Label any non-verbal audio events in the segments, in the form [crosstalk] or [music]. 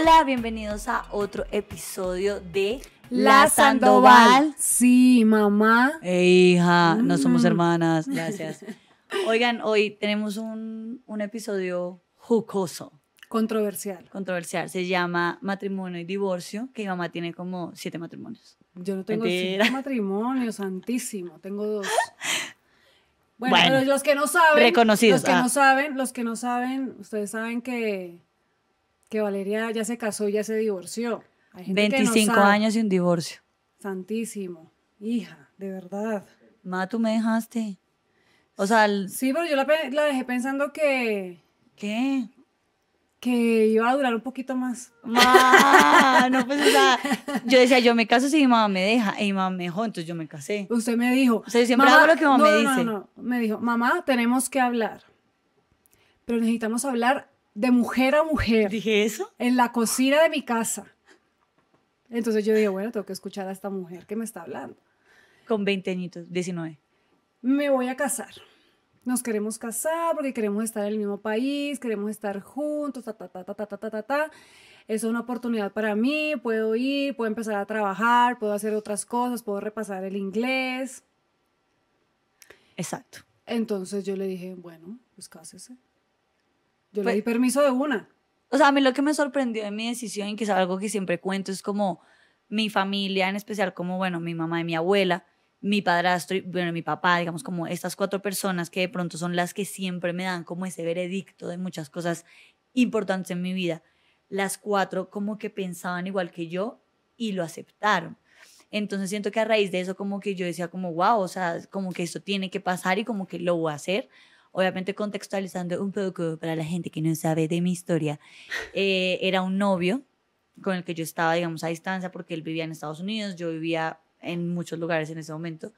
Hola, bienvenidos a otro episodio de La Sandoval. Sí, mamá. E hija, no somos mm. hermanas. Gracias. Oigan, hoy tenemos un, episodio jucoso. Controversial. Controversial. Se llama Matrimonio y Divorcio, que mamá tiene como siete matrimonios. Yo no tengo siete matrimonios, santísimo. Tengo dos. [laughs] Bueno, los que no saben, los que no ah. saben, los que no saben, ustedes saben que que Valeria ya se casó y ya se divorció. 25 años y un divorcio. Santísimo. Hija, de verdad. Ma, tú me dejaste. O sea, sí, pero yo la, dejé pensando que. ¿Qué? Que iba a durar un poquito más. Ma, no, pues, yo decía, yo me caso si mi mamá me deja. Y mi mamá me dejó, entonces yo me casé. Usted me dijo. siempre hago lo que mamá me dice. No, no, no. Me dijo, mamá, tenemos que hablar. Pero necesitamos hablar de mujer a mujer. ¿Dije eso? En la cocina de mi casa. Entonces yo dije, bueno, tengo que escuchar a esta mujer que me está hablando. Con 20 añitos, 19. Me voy a casar. Nos queremos casar porque queremos estar en el mismo país, queremos estar juntos, ta, ta, ta, ta, ta, ta, ta, Es una oportunidad para mí, puedo ir, puedo empezar a trabajar, puedo hacer otras cosas, puedo repasar el inglés. Exacto. Entonces yo le dije, bueno, pues cásese. Yo le pues di permiso de una. O sea, a mí lo que me sorprendió de mi decisión, y que es algo que siempre cuento, es como mi familia, en especial como, bueno, mi mamá y mi abuela, mi padrastro y, bueno, mi papá, digamos, como estas cuatro personas que de pronto son las que siempre me dan como ese veredicto de muchas cosas importantes en mi vida. Las cuatro como que pensaban igual que yo y lo aceptaron. Entonces siento que a raíz de eso como que yo decía como, wow, o sea, como que esto tiene que pasar y como que lo voy a hacer obviamente contextualizando un poco para la gente que no sabe de mi historia, eh, era un novio con el que yo estaba, digamos, a distancia porque él vivía en Estados Unidos, yo vivía en muchos lugares en ese momento.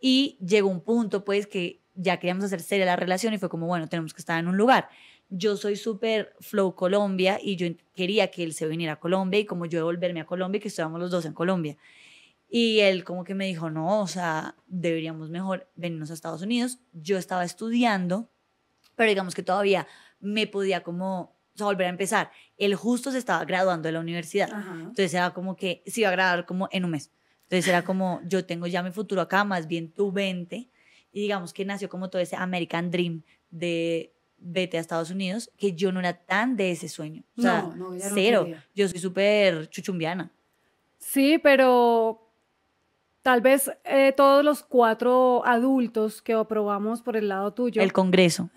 Y llegó un punto, pues, que ya queríamos hacer seria la relación y fue como, bueno, tenemos que estar en un lugar. Yo soy súper flow Colombia y yo quería que él se viniera a Colombia y como yo devolverme a Colombia y que estábamos los dos en Colombia. Y él como que me dijo, no, o sea, deberíamos mejor venirnos a Estados Unidos. Yo estaba estudiando, pero digamos que todavía me podía como volver a empezar. Él justo se estaba graduando de la universidad. Entonces era como que se iba a graduar como en un mes. Entonces era como, [laughs] yo tengo ya mi futuro acá, más bien tu vente. Y digamos que nació como todo ese American Dream de vete a Estados Unidos, que yo no era tan de ese sueño. O sea, no, no, cero. yo soy súper chuchumbiana. Sí, pero Tal vez eh, todos los cuatro adultos que aprobamos por el lado tuyo. El Congreso.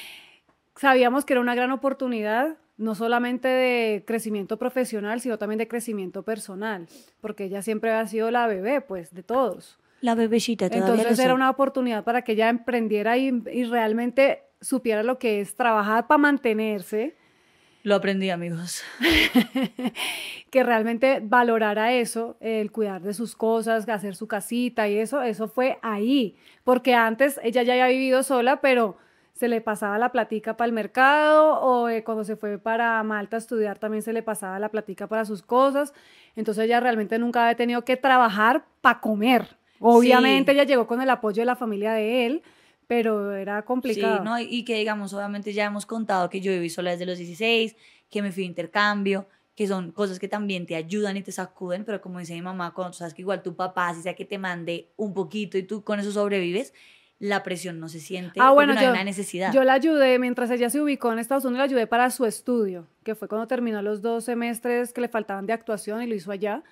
[laughs] sabíamos que era una gran oportunidad, no solamente de crecimiento profesional, sino también de crecimiento personal, porque ella siempre ha sido la bebé, pues, de todos. La bebecita, todavía Entonces era una oportunidad para que ella emprendiera y realmente supiera lo que es trabajar para mantenerse lo aprendí, amigos. [laughs] que realmente valorara eso, el cuidar de sus cosas, hacer su casita y eso, eso fue ahí. Porque antes ella ya había vivido sola, pero se le pasaba la platica para el mercado o eh, cuando se fue para Malta a estudiar también se le pasaba la platica para sus cosas. Entonces ella realmente nunca había tenido que trabajar para comer. Obviamente ella llegó con el apoyo de la familia de él, pero era complicado. Sí, ¿no? y que digamos, obviamente ya hemos contado que yo viví sola desde los 16, que me fui de intercambio, que son cosas que también te ayudan y te sacuden, pero como dice mi mamá, cuando tú sabes que igual tu papá, si sea que te mande un poquito y tú con eso sobrevives, la presión no se siente. Ah, bueno, no hay una necesidad. Yo la ayudé, mientras ella se ubicó en Estados Unidos, la ayudé para su estudio, que fue cuando terminó los dos semestres que le faltaban de actuación y lo hizo allá.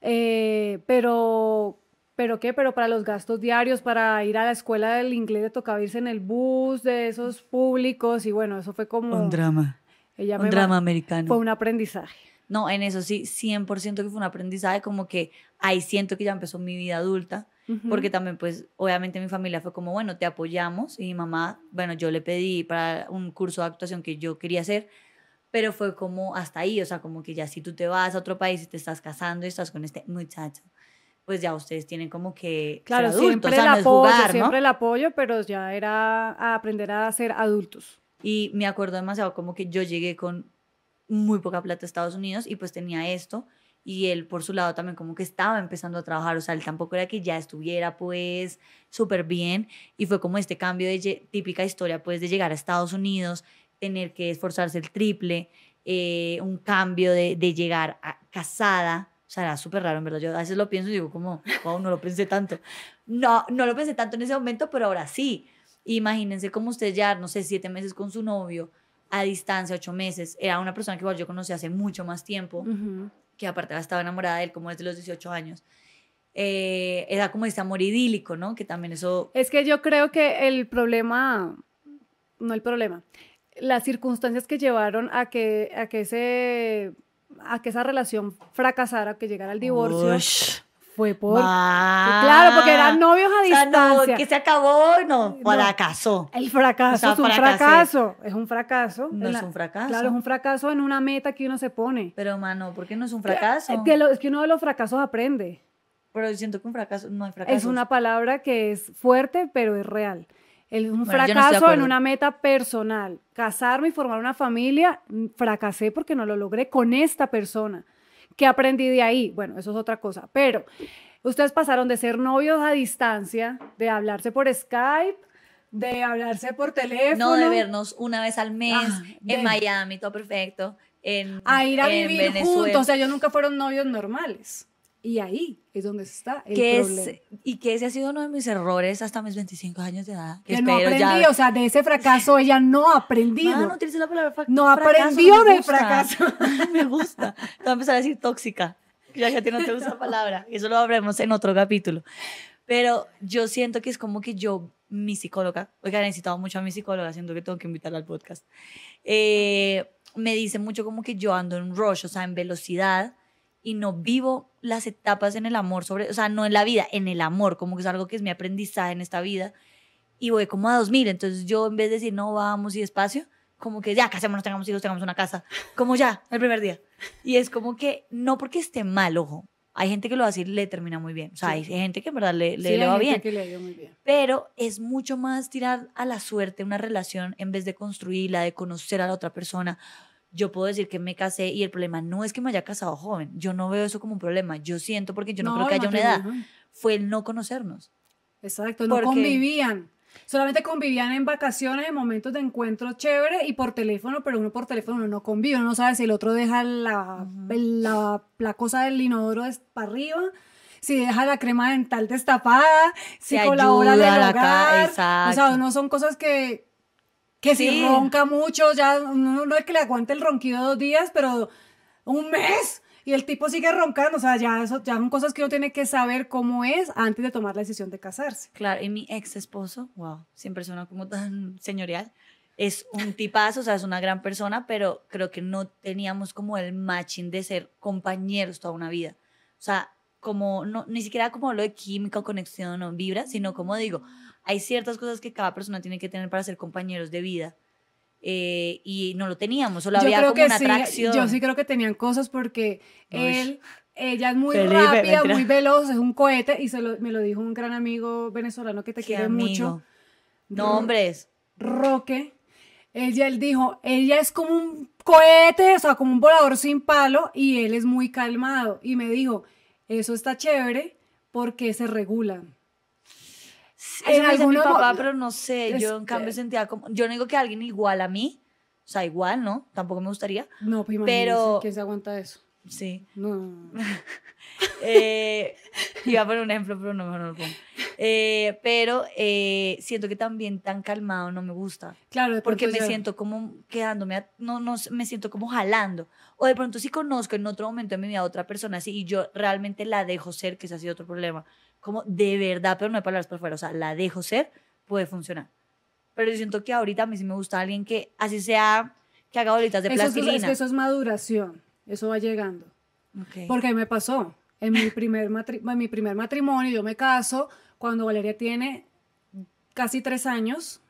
Eh, pero ¿Pero qué? Pero para los gastos diarios, para ir a la escuela del inglés, le tocaba irse en el bus de esos públicos y bueno, eso fue como... Un drama. un drama americano. Fue un aprendizaje. No, en eso sí, 100% que fue un aprendizaje, como que ahí siento que ya empezó mi vida adulta, porque también pues obviamente mi familia fue como, bueno, te apoyamos y mi mamá, bueno, yo le pedí para un curso de actuación que yo quería hacer, pero fue como hasta ahí, o sea, como que ya si tú te vas a otro país y te estás casando y estás con este muchacho, pues ya ustedes tienen como que claro, adultos, siempre el apoyo, siempre el apoyo, pero ya era aprender a ser adultos. Y me acuerdo demasiado como que yo llegué con muy poca plata a Estados Unidos y pues tenía esto y él por su lado también como que estaba empezando a trabajar, o sea, él tampoco era que ya estuviera pues súper bien y fue como este cambio de típica historia pues de llegar a Estados Unidos, tener que esforzarse el triple, eh, un cambio de, llegar casada sea, era súper raro, en verdad. Yo a veces lo pienso y digo, como, wow, no lo pensé tanto. No, no lo pensé tanto en ese momento, pero ahora sí. Imagínense como usted ya, no sé, siete meses con su novio, a distancia, ocho meses. Era una persona que igual yo conocí hace mucho más tiempo, que aparte estaba enamorada de él como desde los 18 años. Eh, era como ese amor idílico, ¿no? Que también eso... Es que yo creo que el problema, no el problema, las circunstancias que llevaron a que, a que ese a que esa relación fracasara, que llegara al divorcio. Fue por. claro, porque eran novios a distancia. que se acabó, no, fracasó. el fracaso es un fracaso. Es un fracaso. No es un fracaso. Claro, es un fracaso en una meta que uno se pone. Pero, mano, ¿por qué no es un fracaso? Eh, es que uno de los fracasos aprende. Pero siento que un fracaso no es fracaso. Es una palabra que es fuerte, pero es real es un fracaso en una meta personal. Casarme y formar una familia, mm, fracasé porque no lo logré con esta persona. ¿Qué aprendí de ahí? Bueno, eso es otra cosa. Pero ustedes pasaron de ser novios a distancia, de hablarse por Skype, de hablarse por teléfono. No, de vernos una vez al mes ah, en Miami, todo perfecto. En, a ir a vivir juntos, o sea, ellos nunca fueron novios normales. Y ahí es donde está el que problema. Es, y que ese ha sido uno de mis errores hasta mis 25 años de edad. Que no aprendí, o sea, de ese fracaso [laughs] ella no ha aprendido. No, no utilice la palabra fracaso. No aprendió del fracaso. [laughs] me gusta. Te voy a empezar a decir tóxica. Ya que a ti no te gusta la palabra. Eso lo habremos en otro capítulo. Pero yo siento que es como que yo, mi psicóloga, oiga, he necesitado mucho a mi psicóloga, siento que tengo que invitarla al podcast. Eh, me dice mucho como que yo ando en rush, o sea, en velocidad y no vivo las etapas en el amor, sobre, o sea, no en la vida, en el amor, como que es algo que es mi aprendizaje en esta vida. Y voy como a 2000, entonces yo en vez de decir, no, vamos y despacio, como que ya, casémonos, tengamos hijos, tengamos una casa, como ya, el primer día. Y es como que, no porque esté mal, ojo, hay gente que lo hace y le termina muy bien, o sea, hay gente que en verdad le, le, va bien. Pero es mucho más tirar a la suerte una relación en vez de construirla, de conocer a la otra persona, yo puedo decir que me casé y el problema no es que me haya casado joven. Yo no veo eso como un problema. Yo siento porque yo no, creo que haya una edad. Fue el no conocernos. Exacto, no convivían. Solamente convivían en vacaciones, en momentos de encuentro chévere y por teléfono, pero uno por teléfono no convive, uno no sabe si el otro deja la, la, cosa del inodoro para arriba si deja la crema dental destapada, si colabora de hogar. o sea, no son cosas que, que sí. ronca mucho, ya no, es que le aguante el ronquido dos días, pero un mes y el tipo sigue roncando. O sea, ya, eso, ya son cosas que uno tiene que saber cómo es antes de tomar la decisión de casarse. Claro, y mi ex esposo, wow, siempre suena como tan señorial. Es un tipazo, o sea, es una gran persona, pero creo que no teníamos como el matching de ser compañeros toda una vida. O sea, como, no, ni siquiera como lo de química o conexión o vibra, sino como digo, hay ciertas cosas que cada persona tiene que tener para ser compañeros de vida. Eh, y no lo teníamos, solo yo había creo como una atracción. Yo sí creo que tenían cosas porque él, ella es muy rápida, muy veloz, es un cohete y me lo dijo un gran amigo venezolano que te quiere mucho. Nombres. Roque. Ella, él dijo, ella es como un cohete, o sea, como un volador sin palo y él es muy calmado. Y me dijo, eso está chévere porque se regulan. Eso me papá, pero no sé, yo en cambio sentía como, yo no digo que alguien igual a mí, o sea, igual, ¿no? Tampoco me gustaría. No, pues pero, ¿quién se aguanta eso? Sí. No. [laughs] Eh, iba a poner un ejemplo, pero no, me lo pongo. Eh, pero eh, siento que también tan calmado no me gusta. Claro, porque me siento como quedándome, no, no, me siento como jalando. O de pronto si conozco en otro momento de mi vida a otra persona así y yo realmente la dejo ser, que ese ha sido otro problema. Como de verdad, pero no hay palabras por fuera. O sea, la dejo ser, puede funcionar. Pero yo siento que ahorita a mí sí me gusta alguien que así sea, que haga bolitas de eso plastilina. Es, eso es maduración. Eso va llegando. Okay. Porque me pasó. En mi, primer mi primer matrimonio, yo me caso cuando Valeria tiene casi tres años.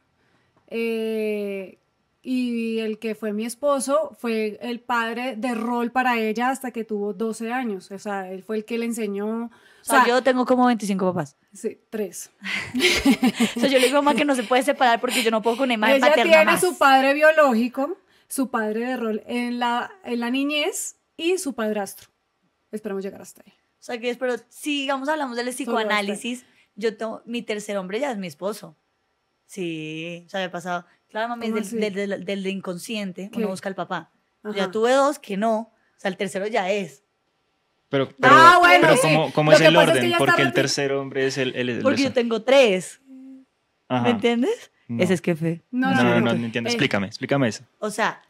Eh, y el que fue mi esposo fue el padre de rol para ella hasta que tuvo 12 años. O sea, él fue el que le enseñó. O sea, yo tengo como 25 papás. Sí, tres. [laughs] o sea, yo le digo a mamá que no se puede separar porque yo no puedo con una imagen ella tiene su padre biológico su padre de rol en la, la niñez y su padrastro. Esperamos llegar hasta ahí. O sea que pero si hablamos del psicoanálisis, yo tengo, mi tercer hombre ya es mi esposo. Sí, o sea, pasado. Claro, mami, del, del, inconsciente, uno busca al papá. Ya tuve dos que no, o sea, el tercero ya es. Pero, ah, pero, ah, ¿cómo, es el orden? porque el tercer hombre es el, el, Porque yo tengo tres. ¿Me entiendes? No. Ese es jefe. No, no, no, no, no entiendo. Eh. Explícame, explícame eso. O sea,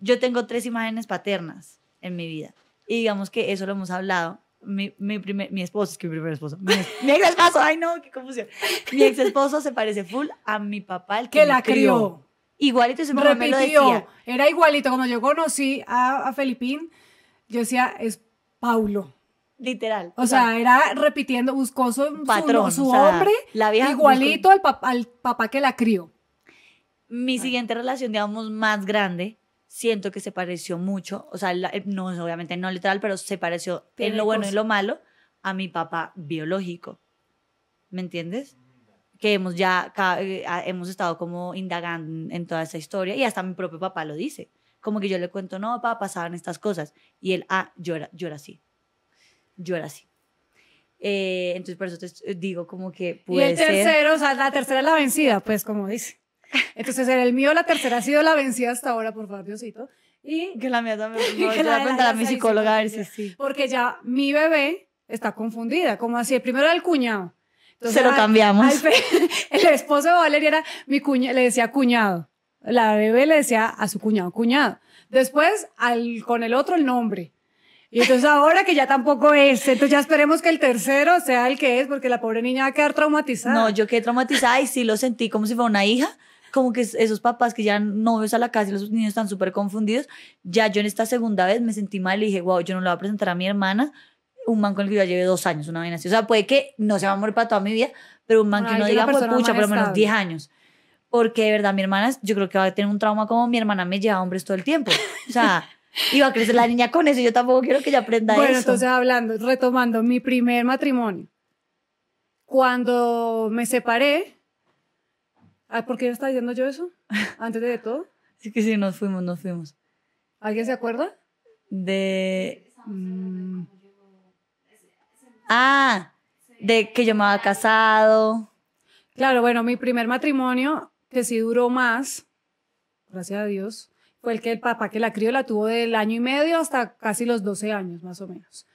yo tengo tres imágenes paternas en mi vida. Y digamos que eso lo hemos hablado. Mi, mi, primer, mi esposo, es que mi primer esposo. Mi, [laughs] ex esposo, ay no, qué confusión. Mi ex esposo se parece full a mi papá, el que, la crió. Igualito, se me lo decía. Era igualito. Cuando yo conocí a, a Felipín, yo decía, es Paulo. Literal. O, sea, era repitiendo, buscoso su, su, hombre igualito al, papá que la crió. Mi siguiente relación, digamos, más grande, siento que se pareció mucho, o sea, eh, no, obviamente no literal, pero se pareció en lo bueno y lo malo a mi papá biológico. ¿Me entiendes? Que hemos ya, eh, hemos estado como indagando en toda esa historia y hasta mi propio papá lo dice. Como que yo le cuento, no, papá, pasaban estas cosas. Y él, ah, llora, llora así yo era así. Eh, entonces, por eso te digo como que puede Y el tercero, o sea, la tercera es la vencida, pues, como dice. Entonces, era el mío la tercera ha sido la vencida hasta ahora, por favor, Diosito. Y que la mía también. [laughs] la voy a psicóloga a ver si sí. Porque ya mi bebé está confundida, como así, el primero era el cuñado. Entonces, Se lo cambiamos. [laughs] el esposo de Valeria era mi cuña, le decía cuñado. La bebé le decía a su cuñado, cuñado. Después, al, con el otro, el nombre. Y entonces ahora que ya tampoco es, entonces ya esperemos que el tercero sea el que es, porque la pobre niña va a quedar traumatizada. No, yo quedé traumatizada y sí lo sentí como si fuera una hija, como que esos papás que ya no ves a la casa y los niños están súper confundidos. Ya yo en esta segunda vez me sentí mal y dije, wow, yo no lo voy a presentar a mi hermana, un man con el que yo lleve dos años, una vaina así. O sea, puede que no se va a morir para toda mi vida, pero un man que no diga, pucha, por lo menos diez años porque de verdad mi hermana, yo creo que va a tener un trauma como mi hermana me lleva a hombres todo el tiempo. O sea, [laughs] Iba a crecer la niña con eso. Yo tampoco quiero que ella aprenda eso. Bueno, entonces hablando, retomando mi primer matrimonio. Cuando me separé, ah, ¿por qué estaba diciendo yo eso? Antes de todo. Sí [laughs] que sí, nos fuimos, nos fuimos. ¿Alguien se acuerda? De... Mm, ah, de que yo me había casado. Claro, bueno, mi primer matrimonio, que sí duró más, gracias a Dios, el que el papá que la crió la tuvo del año y medio hasta casi los 12 años, más o menos.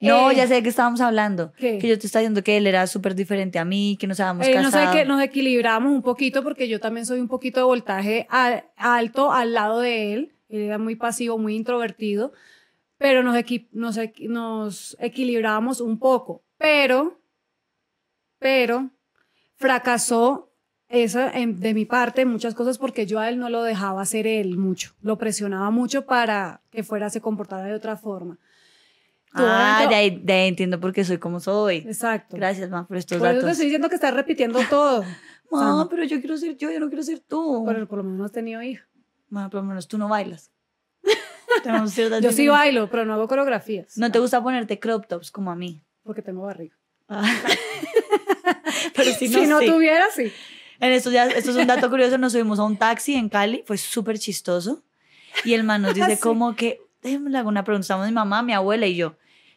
No, eh, ya sé de qué estábamos hablando. Que yo te estaba diciendo que él era súper diferente a mí, que nos habíamos eh, No sé, que nos equilibramos un poquito porque yo también soy un poquito de voltaje alto al lado de él. Él era muy pasivo, muy introvertido, pero nos, equi nos equilibramos un poco. Pero, pero, fracasó esa, em, de mi parte, muchas cosas porque yo a él no lo dejaba hacer él mucho. Lo presionaba mucho para que fuera, se comportara de otra forma. ah, ya, entiendo por qué soy como soy. Exacto. Gracias, ma, por estos datos. Por te estoy diciendo que estás repitiendo todo. [laughs] no, pero yo quiero ser yo, yo no quiero ser tú. Pero por lo menos no has tenido hija. Ma, por lo menos tú no bailas. [laughs] [laughs] yo sí bailo, pero no hago coreografías. ¿No te gusta ponerte crop tops como a mí? Porque tengo barriga. Ah. pero si no, si no tuviera, sí. En estos días, esto es un dato curioso, nos subimos a un taxi en Cali, fue súper chistoso. Y el man nos [laughs] dice ah, como que, déjenme alguna una pregunta, estamos mi mamá, mi abuela y yo.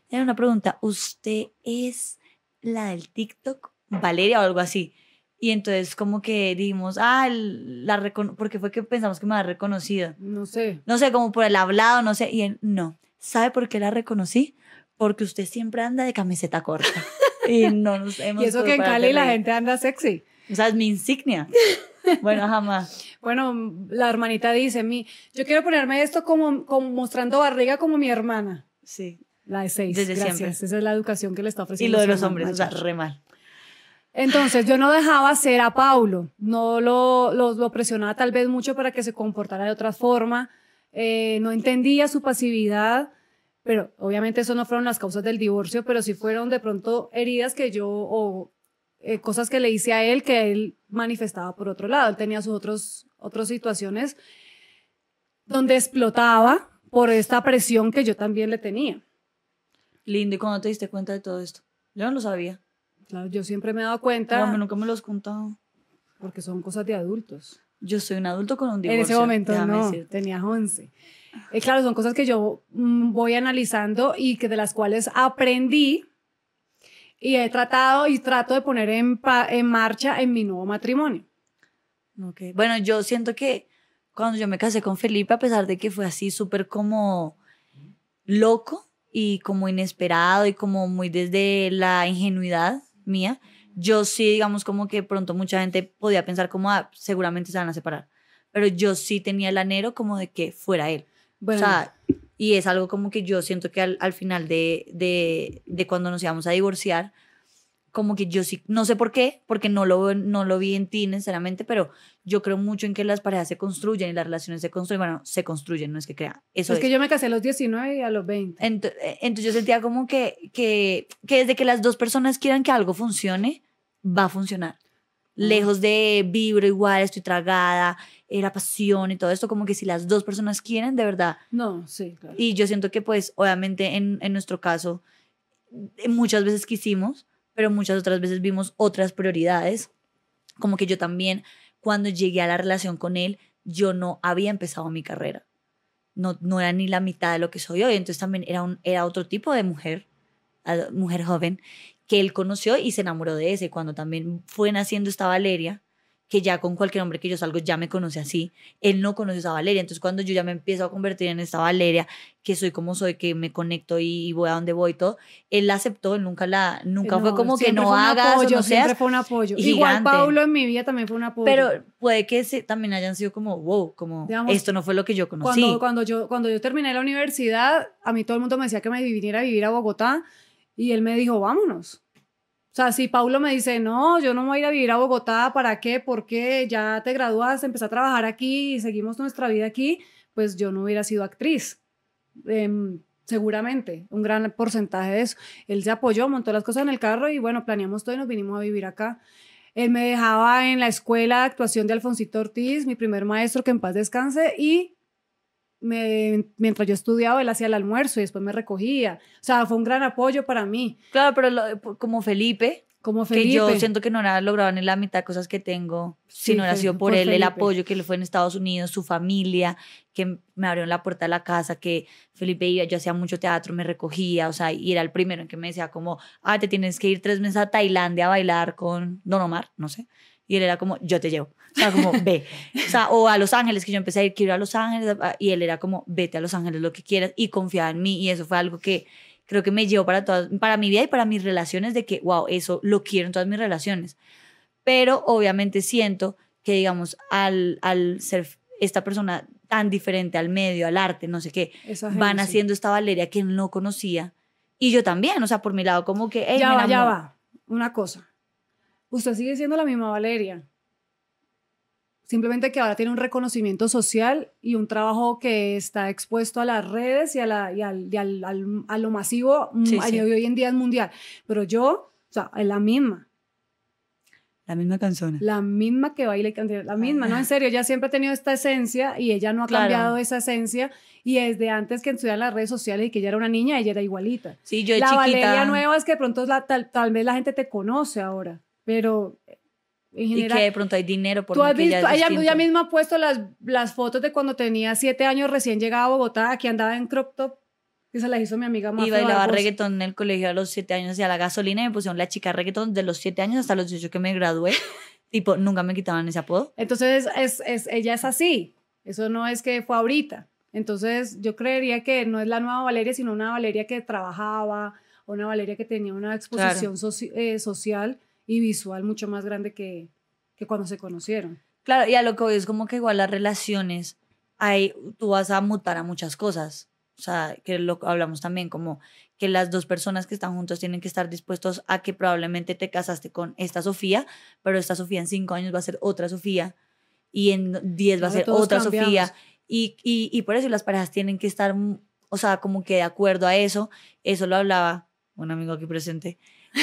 Era una pregunta, ¿usted es la del TikTok, Valeria o algo así? Y entonces como que dijimos, ah, la porque fue que pensamos que me había reconocido. No sé. No sé, como por el hablado, no sé. Y él, no. ¿Sabe por qué la reconocí? Porque usted siempre anda de camiseta corta. [laughs] y no nos hemos... Y eso que en Cali la gente anda sexy. O sea, es mi insignia. [laughs] Bueno, jamás. bueno, la hermanita dice, mi, yo quiero ponerme esto como, mostrando barriga como mi hermana. Sí. La de seis. Desde siempre. Esa es la educación que le está ofreciendo. Y lo de los hombres, o sea, re mal. Entonces yo no dejaba ser a Paulo, no lo, lo, presionaba tal vez mucho para que se comportara de otra forma, eh, no entendía su pasividad, pero obviamente eso no fueron las causas del divorcio, pero sí fueron de pronto heridas que yo eh, cosas que le hice a él que él manifestaba por otro lado. Él tenía sus otros, otras situaciones donde explotaba por esta presión que yo también le tenía. Lindo, ¿y cuándo te diste cuenta de todo esto? Yo no lo sabía. Claro, yo siempre me he dado cuenta. No, nunca me lo has contado. Porque son cosas de adultos. Yo soy un adulto con un divorcio. En ese momento no, decirte. tenía 11. Eh, claro, son cosas que yo mm, voy analizando y que de las cuales aprendí y he tratado y trato de poner en, pa en marcha en mi nuevo matrimonio. Okay. Bueno, yo siento que cuando yo me casé con Felipe, a pesar de que fue así súper como loco y como inesperado y como muy desde la ingenuidad mía, yo sí, digamos, como que pronto mucha gente podía pensar como, ah, seguramente se van a separar. Pero yo sí tenía el anhelo como de que fuera él. Bueno, y es algo como que yo siento que al, final de, cuando nos íbamos a divorciar, como que yo sí, no sé por qué, porque no lo, no lo vi en ti sinceramente, pero yo creo mucho en que las parejas se construyen y las relaciones se construyen, bueno, se construyen, no es que crea Eso es, que yo me casé a los 19 y a los 20. Eh, entonces yo sentía como que, que, que desde que las dos personas quieran que algo funcione, va a funcionar lejos de vibro igual, estoy tragada, era la pasión y todo esto, como que si las dos personas quieren, de verdad. No, sí, claro. Y yo siento que pues obviamente en, nuestro caso eh, muchas veces quisimos, pero muchas otras veces vimos otras prioridades, como que yo también cuando llegué a la relación con él, yo no había empezado mi carrera. No, no era ni la mitad de lo que soy hoy, entonces también era, un, era otro tipo de mujer, mujer joven, que él conoció y se enamoró de ese, cuando también fue naciendo esta Valeria, que ya con cualquier hombre que yo salgo ya me conoce así, él no conoce a esa Valeria, entonces cuando yo ya me empiezo a convertir en esta Valeria, que soy como soy, que me conecto y, voy a donde voy y todo, él la aceptó, él nunca la, nunca fue como que no haga, siempre fue un apoyo, igual Paulo en mi vida también fue un apoyo, pero puede que se, también hayan sido como wow, como esto no fue lo que yo conocí. Cuando, cuando yo cuando yo terminé la universidad, a mí todo el mundo me decía que me viniera a vivir a Bogotá y él me dijo, vámonos. O sea, si Paulo me dice, no, yo no voy a ir a vivir a Bogotá, ¿para qué? ¿Por qué? Ya te graduaste, empecé a trabajar aquí y seguimos nuestra vida aquí, pues yo no hubiera sido actriz. Em, seguramente, un gran porcentaje de eso. Él se apoyó, montó las cosas en el carro y bueno, planeamos todo y nos vinimos a vivir acá. Él me dejaba en la escuela de actuación de Alfonsito Ortiz, mi primer maestro, que en paz descanse, y mientras yo estudiaba, él hacía el almuerzo y después me recogía. O sea, fue un gran apoyo para mí. Claro, pero como Felipe, como Felipe. Que yo siento que no hubiera logrado ni la mitad de cosas que tengo si no sido por, él, el apoyo que le fue en Estados Unidos, su familia, que me abrió la puerta de la casa, que Felipe iba, yo hacía mucho teatro, me recogía, o sea, y era el primero en que me decía como, ah, te tienes que ir tres meses a Tailandia a bailar con Don Omar, no sé. Y él era como, yo te llevo. O sea, como, ve. O, sea, o a Los Ángeles, que yo empecé a ir, quiero a Los Ángeles. Y él era como, vete a Los Ángeles lo que quieras y confía en mí. Y eso fue algo que creo que me llevó para, todas, para mi vida y para mis relaciones de que, wow, eso lo quiero en todas mis relaciones. Pero obviamente siento que, digamos, al, al ser esta persona tan diferente al medio, al arte, no sé qué, van haciendo esta Valeria que no conocía. Y yo también, o sea, por mi lado, como que... Hey, ya va, ya va. Una cosa usted sigue siendo la misma Valeria. Simplemente que ahora tiene un reconocimiento social y un trabajo que está expuesto a las redes y a, lo masivo mm, sí, hoy en día es mundial. Pero yo, o sea, es la misma. La misma canzona. La misma que baila y canta. La misma, ¿no? En serio, ella siempre ha tenido esta esencia y ella no ha cambiado esa esencia. Y desde antes que estudiara las redes sociales y que ella era una niña, ella era igualita. Sí, yo La chiquita. Valeria nueva es que de pronto tal, tal vez la gente te conoce ahora pero eh, en general, y que de pronto hay dinero por tú has visto, ella, misma ha puesto las, las fotos de cuando tenía siete años recién llegaba a Bogotá, aquí andaba en crop top, y se las hizo mi amiga Mafe Y bailaba reggaetón en el colegio a los siete años y a la gasolina me pusieron la chica reggaetón de los siete años hasta los 18 que me gradué. [laughs] tipo, nunca me quitaban ese apodo. Entonces, es, es, ella es así. Eso no es que fue ahorita. Entonces, yo creería que no es la nueva Valeria, sino una Valeria que trabajaba, una Valeria que tenía una exposición eh, social y visual mucho más grande que, que cuando se conocieron. Claro, y a lo que voy es como que igual las relaciones, hay, tú vas a mutar a muchas cosas. O sea, que lo hablamos también, como que las dos personas que están juntos tienen que estar dispuestos a que probablemente te casaste con esta Sofía, pero esta Sofía en cinco años va a ser otra Sofía y en diez va a ser otra Sofía. Y, y, y por eso las parejas tienen que estar, o sea, como que de acuerdo a eso. Eso lo hablaba un amigo aquí presente,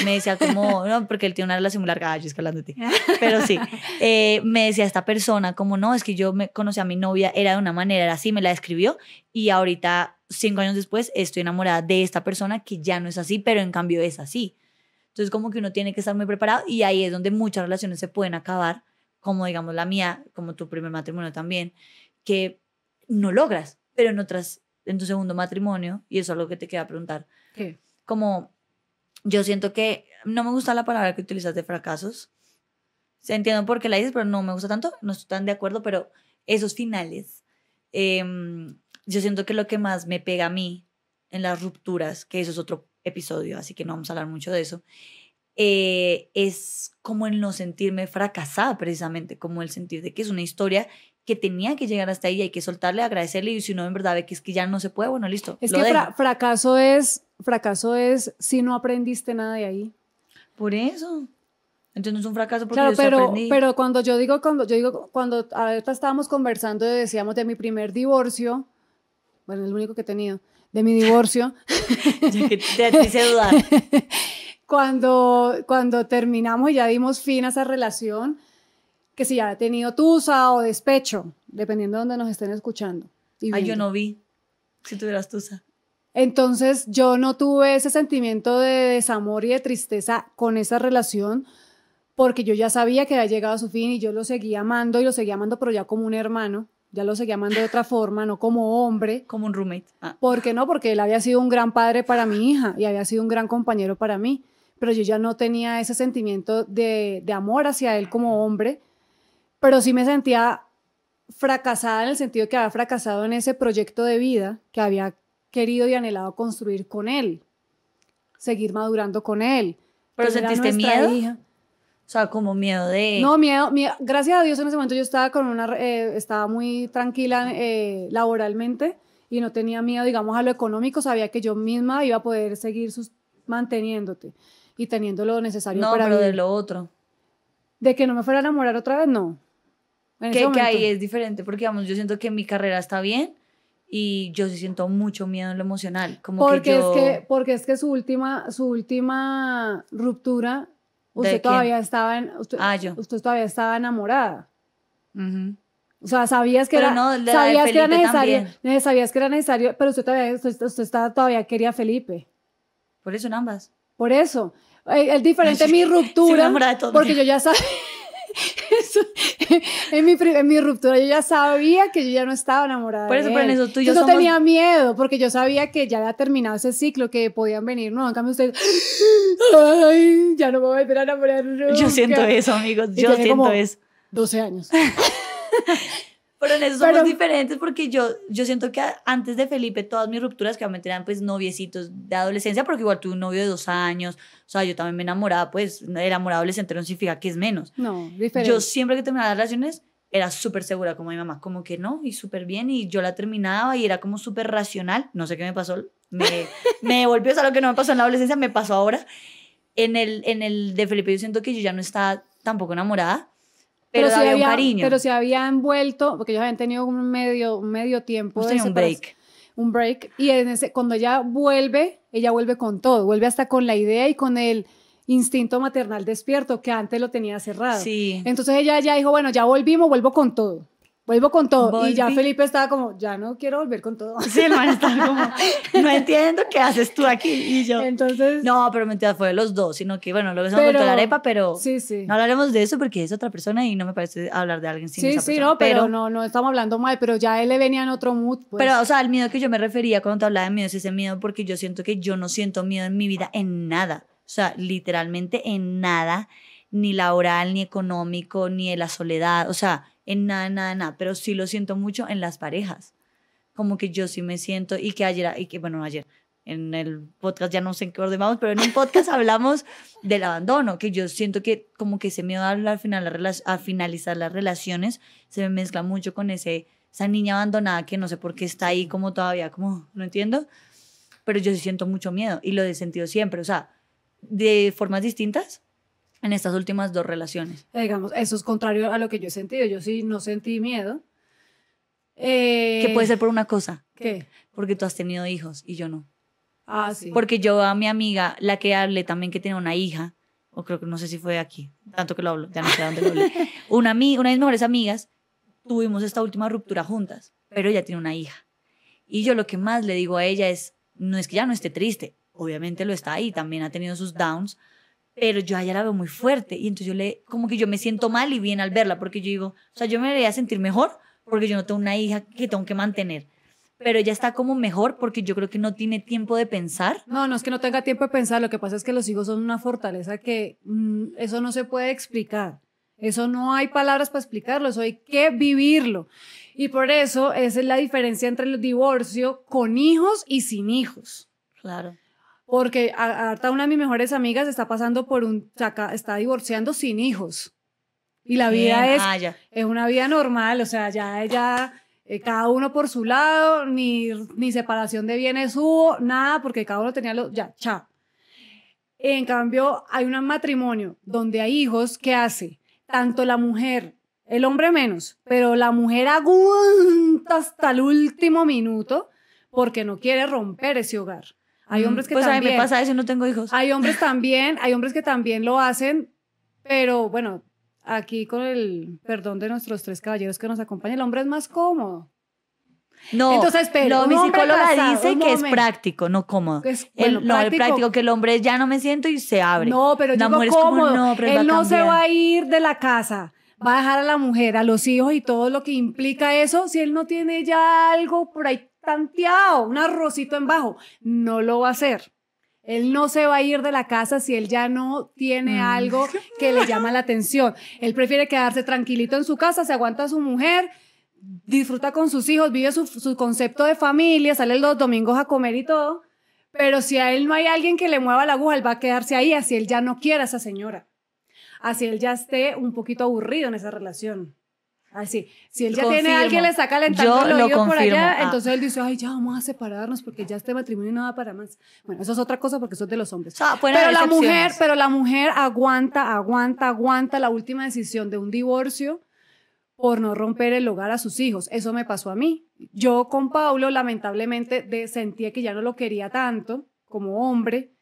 me decía como, [laughs] no, porque él tiene una relación muy larga, ah, yo que hablando de ti, [laughs] pero sí, eh, me decía esta persona como, no, es que yo me conocí a mi novia, era de una manera, era así, me la describió y ahorita, cinco años después, estoy enamorada de esta persona que ya no es así, pero en cambio es así. Entonces como que uno tiene que estar muy preparado y ahí es donde muchas relaciones se pueden acabar, como digamos la mía, como tu primer matrimonio también, que no logras, pero en otras, en tu segundo matrimonio, y eso es lo que te queda preguntar, ¿Qué? como yo siento que no me gusta la palabra que utilizas de fracasos. Se entiendo por qué la dices, pero no me gusta tanto, no estoy tan de acuerdo, pero esos finales, em, yo siento que lo que más me pega a mí en las rupturas, que eso es otro episodio, así que no vamos a hablar mucho de eso, eh, es como el no sentirme fracasada precisamente, como el sentir de que es una historia que tenía que llegar hasta ahí, hay que soltarle, agradecerle y si no, en verdad ve que es que ya no se puede, bueno, listo. Es que fracaso es fracaso es si no aprendiste nada de ahí. Por eso. Entonces no es un fracaso porque claro, yo pero, aprendí. pero cuando yo digo, cuando yo digo, cuando ahorita estábamos conversando y decíamos de mi primer divorcio, bueno, el único que he tenido, de mi divorcio. de [laughs] [laughs] cuando, cuando terminamos y ya dimos fin a esa relación, que si ya ha tenido tusa o despecho, dependiendo de donde nos estén escuchando. Y Ay, yo no vi si tuvieras tusa. Entonces yo no tuve ese sentimiento de desamor y de tristeza con esa relación porque yo ya sabía que había llegado a su fin y yo lo seguía amando y lo seguía amando, pero ya como un hermano, ya lo seguía amando de otra forma, no como hombre. Como un roommate. Ah. ¿Por qué no? Porque él había sido un gran padre para mi hija y había sido un gran compañero para mí, pero yo ya no tenía ese sentimiento de, amor hacia él como hombre, pero sí me sentía fracasada en el sentido que había fracasado en ese proyecto de vida que había querido y anhelado construir con él, seguir madurando con él. ¿Pero sentiste miedo? O sea, como miedo de... No, miedo, Gracias a Dios en ese momento yo estaba, con una, eh, estaba muy tranquila eh, laboralmente y no tenía miedo, digamos, a lo económico. Sabía que yo misma iba a poder seguir manteniéndote y teniendo lo necesario no, para pero de lo otro. De que no me fuera a enamorar otra vez, no. Que, que, ahí es diferente, porque vamos, yo siento que mi carrera está bien, y yo sí siento mucho miedo en lo emocional. Como porque, es que, porque es que su última, su última ruptura, usted todavía, estaba ah, usted, todavía estaba enamorada. O sea, sabías que era, sabías que era necesario, eh, sabías que era necesario, pero usted todavía, usted, todavía quería a Felipe. Por eso en ambas. Por eso. Eh, es diferente mi [laughs] ruptura, porque yo ya sabía, [laughs] [laughs] [laughs] en, mi, mi ruptura yo ya sabía que yo ya no estaba enamorada. Por eso, de eso tú yo. Yo no tenía miedo porque yo sabía que ya había terminado ese ciclo, que podían venir, ¿no? En cambio, ustedes, [gasps] ay, ya no me voy a volver a enamorar. Yo siento eso, amigos, yo siento eso. 12 años. [laughs] Pero en eso somos diferentes porque yo, yo siento que antes de Felipe todas mis rupturas que obviamente eran pues noviecitos de adolescencia, porque igual tuve un novio de dos años, o sea, yo también me enamoraba, pues el amor adolescente no significa que es menos. No, diferente. Yo siempre que terminaba las relaciones era súper segura como mi mamá, como que no, y súper bien, y yo la terminaba y era como súper racional, no sé qué me pasó, me, [laughs] me volvió, o sea, lo que no me pasó en la adolescencia me pasó ahora. En el, en el de Felipe yo siento que yo ya no estaba tampoco enamorada, pero, si se habían vuelto, porque ellos habían tenido un medio, medio tiempo. un break. Un break. Y en ese, cuando ella vuelve, ella vuelve con todo, vuelve hasta con la idea y con el instinto maternal despierto que antes lo tenía cerrado. Entonces ella ya dijo, bueno, ya volvimos, vuelvo con todo vuelvo con todo. Y ya Felipe estaba como, ya no quiero volver con todo. Sí, el estaba como, [laughs] no entiendo qué haces tú aquí. Y yo, entonces. No, pero mentira, fue de los dos, sino que, bueno, lo besamos pero, con la arepa, pero sí, sí. no hablaremos de eso porque es otra persona y no me parece hablar de alguien sin sí, esa sí, persona. no, pero, no, no estamos hablando mal, pero ya él le venía en otro mood. Pues. Pero, o sea, el miedo que yo me refería cuando te hablaba de miedo es ese miedo porque yo siento que yo no siento miedo en mi vida en nada. O sea, literalmente en nada, ni laboral, ni económico, ni de la soledad. O sea, en nada, nada, nada, pero sí lo siento mucho en las parejas. Como que yo sí me siento y que ayer, y que bueno, ayer en el podcast ya no sé en qué vamos, pero en un podcast [laughs] hablamos del abandono, que yo siento que como que ese miedo al, final, a finalizar las relaciones se me mezcla mucho con ese, esa niña abandonada que no sé por qué está ahí como todavía, como no entiendo, pero yo sí siento mucho miedo y lo he sentido siempre, o sea, de formas distintas, en estas últimas dos relaciones? digamos, eso es contrario a lo que yo he sentido. Yo sí no sentí miedo. Eh, que puede ser por una cosa. ¿Qué? Porque tú has tenido hijos y yo no. Ah, sí. Porque yo a mi amiga, la que hablé también que tiene una hija, o creo que no sé si fue aquí, tanto que lo hablo, ya no sé dónde lo hablé. [laughs] Una, una de mis mejores amigas, tuvimos esta última ruptura juntas, pero ella tiene una hija. Y yo lo que más le digo a ella es, no es que ya no esté triste, obviamente lo está ahí, también ha tenido sus downs, pero yo allá la veo muy fuerte y entonces yo le, como que yo me siento mal y bien al verla, porque yo digo, o sea, yo me a sentir mejor porque yo no tengo una hija que tengo que mantener. Pero ella está como mejor porque yo creo que no tiene tiempo de pensar. No, no es que no tenga tiempo de pensar. Lo que pasa es que los hijos son una fortaleza que mm, eso no se puede explicar. Eso no hay palabras para explicarlo. Eso hay que vivirlo. Y por eso esa es la diferencia entre el divorcio con hijos y sin hijos. Claro porque harta una de mis mejores amigas está pasando por un, está divorciando sin hijos. Y la vida es, es una vida normal, o sea, ya ella, eh, cada uno por su lado, ni, ni separación de bienes hubo, nada, porque cada uno tenía los, ya, chao. En cambio, hay un matrimonio donde hay hijos, ¿qué hace? Tanto la mujer, el hombre menos, pero la mujer aguanta hasta el último minuto porque no quiere romper ese hogar. Hay mm, hombres que pues, también. Pues a mí me pasa eso, no tengo hijos. Hay hombres también, hay hombres que también lo hacen, pero bueno, aquí con el perdón de nuestros tres caballeros que nos acompañan, el hombre es más cómodo. No, Entonces, pero mi psicóloga dice que es práctico, no cómodo. Es, no, práctico. práctico, que el hombre ya no me siento y se abre. No, pero la cómodo. como, no, no se va a ir de la casa va a dejar a la mujer, a los hijos y todo lo que implica eso, si él no tiene ya algo por ahí tanteado, un arrocito en bajo. No lo va a hacer. Él no se va a ir de la casa si él ya no tiene mm. algo que le llama la atención. Él prefiere quedarse tranquilito en su casa, se aguanta a su mujer, disfruta con sus hijos, vive su, concepto de familia, sale los domingos a comer y todo. Pero si a él no hay alguien que le mueva la aguja, él va a quedarse ahí, así él ya no quiera a esa señora. Así él ya esté un poquito aburrido en esa relación. Así, ah, si él ya tiene a alguien le saca calentando lo oído por allá, ah. entonces él dice, ay, ya vamos a separarnos porque ya este matrimonio no va para más. Bueno, eso es otra cosa porque eso es de los hombres. Ah, pero la mujer, pero la mujer aguanta, aguanta, aguanta la última decisión de un divorcio por no romper el hogar a sus hijos. Eso me pasó a mí. Yo con Paulo, lamentablemente, de, sentía que ya no lo quería tanto como hombre,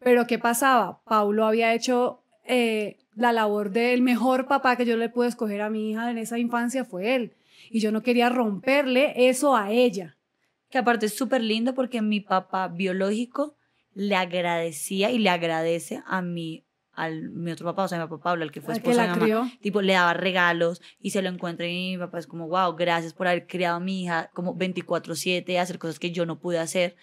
pero ¿qué pasaba? Paulo había hecho eh, la labor del mejor papá que yo le pude escoger a mi hija en esa infancia fue él. Y yo no quería romperle eso a ella. Que aparte es súper lindo porque mi papá biológico le agradecía y le agradece a mi, al, mi otro papá, o sea, mi papá Pablo, el que fue esposo que la Crió. Tipo, le daba regalos y se lo encuentra y mi papá es como, wow, gracias por haber criado a mi hija como 24-7, hacer cosas que yo no pude hacer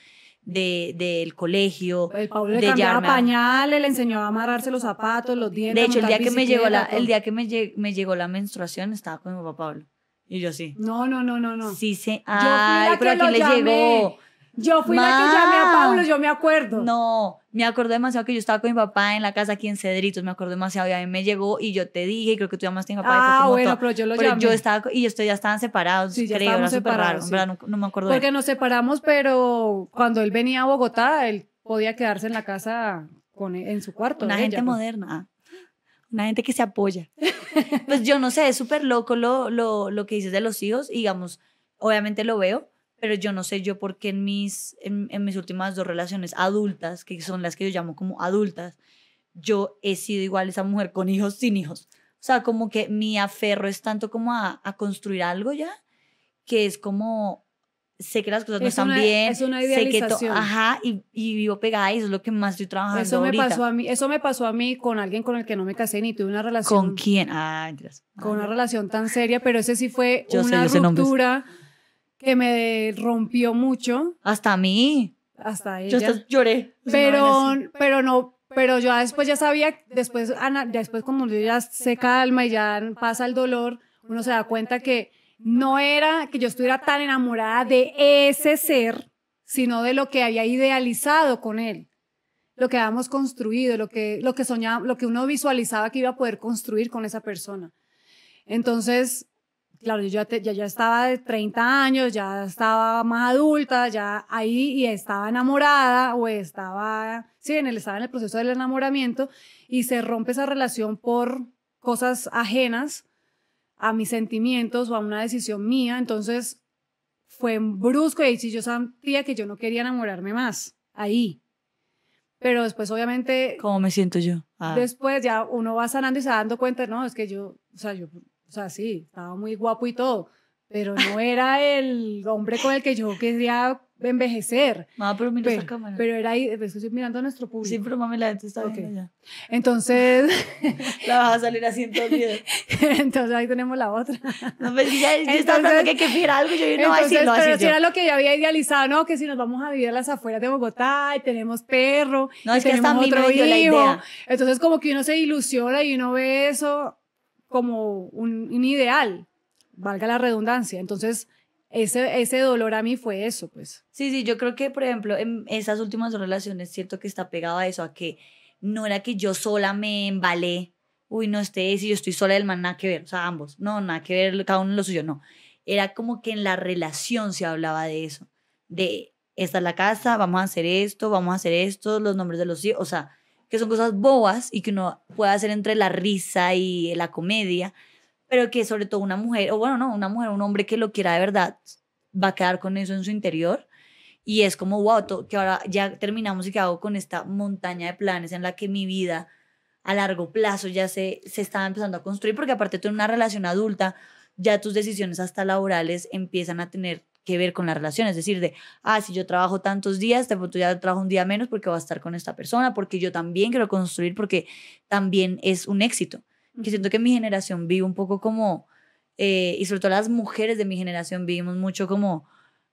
del de, colegio. de le cambiaba le enseñaba a amarrarse los zapatos, los dientes. De hecho, el día que me llegó la, el día que me, llegó la menstruación estaba con mi papá Pablo. Y yo sí. No, no, no, no, no. Sí, sí. Ay, le llegó? Yo fui la que llamé a Pablo, yo me acuerdo. No, me acuerdo demasiado que yo estaba con mi papá en la casa aquí en Cedritos, me acuerdo demasiado. Y a mí me llegó y yo te dije, y creo que tú llamaste a mi papá. Ah, y bueno, pero yo lo pero Yo estaba, y ustedes ya estaban separados, sí, creo, ya era súper No, me acuerdo. Porque nos separamos, pero cuando él venía a Bogotá, él podía quedarse en la casa con, e, en su cuarto. Una gente moderna. Ah. Una gente que se apoya. pues yo no sé, es súper loco lo, lo, lo que dices de los hijos. Y digamos, obviamente lo veo pero yo no sé yo por qué en mis, en, mis últimas dos relaciones adultas, que son las que yo llamo como adultas, yo he sido igual esa mujer con hijos, sin hijos. O sea, como que mi aferro es tanto como a, construir algo ya, que es como, sé que las cosas no están una, bien. Es una idealización. ajá, y, vivo pegada y eso es lo que más estoy trabajando eso me ahorita. Pasó a mí, eso me pasó a mí con alguien con el que no me casé ni tuve una relación. ¿Con quién? Ah, Con ah, una relación tan seria, pero ese sí fue yo una sé, ruptura que me rompió mucho. Hasta a mí. Hasta ella. Yo lloré. Pues pero, pero no, pero yo después ya sabía, después, Ana, después cuando ya se calma y ya pasa el dolor, uno se da cuenta que no era que yo estuviera tan enamorada de ese ser, sino de lo que había idealizado con él, lo que habíamos construido, lo que, lo que soñaba, lo que uno visualizaba que iba a poder construir con esa persona. Entonces, claro, yo ya, estaba de 30 años, ya estaba más adulta, ya ahí y estaba enamorada o estaba, sí, en el, estaba en el proceso del enamoramiento y se rompe esa relación por cosas ajenas a mis sentimientos o a una decisión mía, entonces fue brusco y ahí sí yo sentía que yo no quería enamorarme más, ahí. Pero después, obviamente... ¿Cómo me siento yo? Ah. Después ya uno va sanando y se va dando cuenta, no, es que yo, o sea, yo o sea, sí, estaba muy guapo y todo, pero no era el hombre con el que yo quería envejecer. Mamá, ah, pero mira pero, esa cámara. Pero era ahí, pues, estoy mirando a nuestro público. Sí, pero mami, la gente está okay. viendo ya. Entonces... [laughs] la vas a salir así en [laughs] Entonces ahí tenemos la otra. No, pues, ya, entonces, yo estaba pensando que que algo, yo no entonces, así, no, así Pero si era lo que yo había idealizado, ¿no? Que si nos vamos a vivir a las afueras de Bogotá y tenemos perro, no, y es tenemos que otro hijo. idea. Entonces como que uno se ilusiona y uno ve eso como un, ideal, valga la redundancia. Entonces, ese, ese dolor a mí fue eso, pues. Sí, sí, yo creo que, por ejemplo, en esas últimas relaciones, cierto que está pegado a eso, a que no era que yo sola me embalé, uy, no, esté si yo estoy sola, el man nada que ver, o sea, ambos, no, nada que ver, cada uno lo suyo, no. Era como que en la relación se hablaba de eso, de esta es la casa, vamos a hacer esto, vamos a hacer esto, los nombres de los hijos, o sea, que son cosas bobas y que uno puede hacer entre la risa y la comedia, pero que sobre todo una mujer, o bueno, no, una mujer, un hombre que lo quiera de verdad, va a quedar con eso en su interior. Y es como, wow, que ahora ya terminamos y que hago con esta montaña de planes en la que mi vida a largo plazo ya se, se estaba empezando a construir, porque aparte tú en una relación adulta, ya tus decisiones hasta laborales empiezan a tener que ver con las relaciones es decir, de, ah, si yo trabajo tantos días, de pronto ya trabajo un día menos porque voy a estar con esta persona, porque yo también quiero construir, porque también es un éxito. Que siento que mi generación vive un poco como, eh, y sobre todo las mujeres de mi generación vivimos mucho como,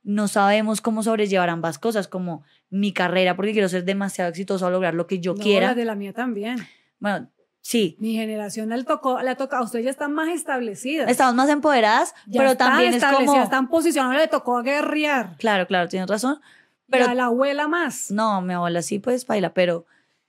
no sabemos cómo sobrellevar ambas cosas, como mi carrera, porque quiero ser demasiado exitoso a lograr lo que yo quiera. La de la mía también. Bueno, Sí. Mi generación le tocó, la toca, ustedes ya están más establecidas. Estamos más empoderadas, pero también es como... están posicionadas, le tocó guerrear. Claro, claro, tienes razón. Pero a la abuela más. No, mi abuela sí pues baila, pero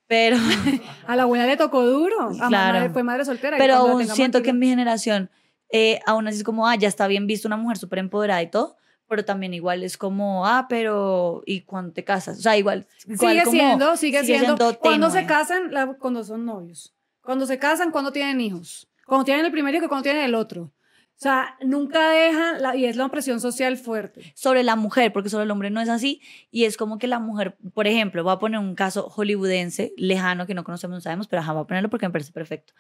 pero [laughs] a la abuela le tocó duro, a claro. fue madre soltera. Pero siento que en mi generación eh, aún así es como, ah, ya está bien visto una mujer súper empoderada y todo, pero también igual es como, ah, pero ¿y cuando te casas? O sea, igual. sigue, siendo, sigue, siendo, Cuando se casan, cuando son novios cuando se casan, cuando tienen hijos, cuando tienen el primero y cuando tienen el otro. O sea, nunca dejan, la, y es la presión social fuerte. Sobre la mujer, porque sobre el hombre no es así, y es como que la mujer, por ejemplo, voy a poner un caso hollywoodense, lejano, que no conocemos, no sabemos, pero jamás voy a ponerlo porque me parece perfecto.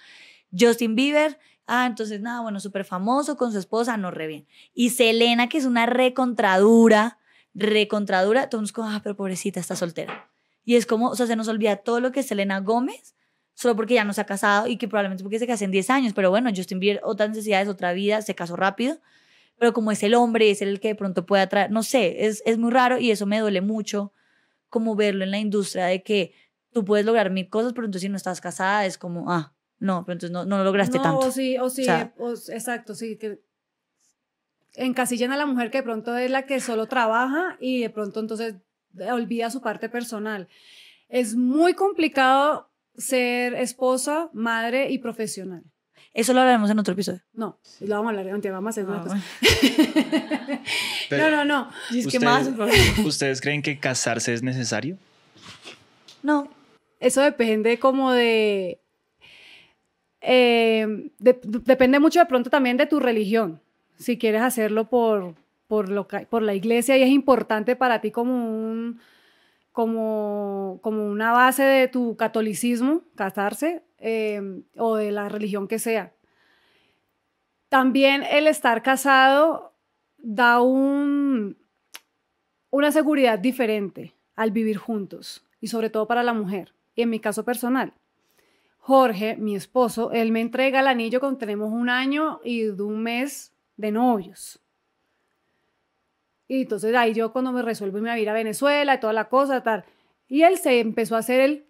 Justin Bieber, ah, entonces nada, bueno, súper famoso con su esposa, no re bien. Y Selena, que es una recontradura, recontradura, entonces, ah, pero pobrecita, está soltera. Y es como, o sea, se nos olvida todo lo que Selena Gómez solo porque ya no se ha casado y que probablemente porque se casen en 10 años, pero bueno, Justin Bieber, otras necesidades, otra vida, se casó rápido, pero como es el hombre, es el que de pronto puede atraer, no sé, es, muy raro y eso me duele mucho como verlo en la industria de que tú puedes lograr mil cosas, pero entonces si no estás casada es como, ah, no, pero entonces no, no lograste tanto. O sí, o sí, exacto, sí, que encasillan a la mujer que de pronto es la que solo trabaja y de pronto entonces olvida su parte personal. Es muy complicado ser esposa, madre y profesional. Eso lo hablaremos en otro episodio. No, lo vamos a hablar vamos ah, hacer [laughs] no, no, no. ¿Ustedes creen que casarse es necesario? No. Eso depende como eh, de... depende mucho de pronto también de tu religión. Si quieres hacerlo por, por, lo, por la iglesia y es importante para ti como un como, una base de tu catolicismo, casarse, eh, o de la religión que sea. También el estar casado da una seguridad diferente al vivir juntos, y sobre todo para la mujer, y en mi caso personal. Jorge, mi esposo, él me entrega el anillo cuando tenemos un año y un mes de novios. Y entonces ahí yo cuando me resuelvo me voy a ir a Venezuela y toda la cosa, tal. Y él se empezó a hacer el...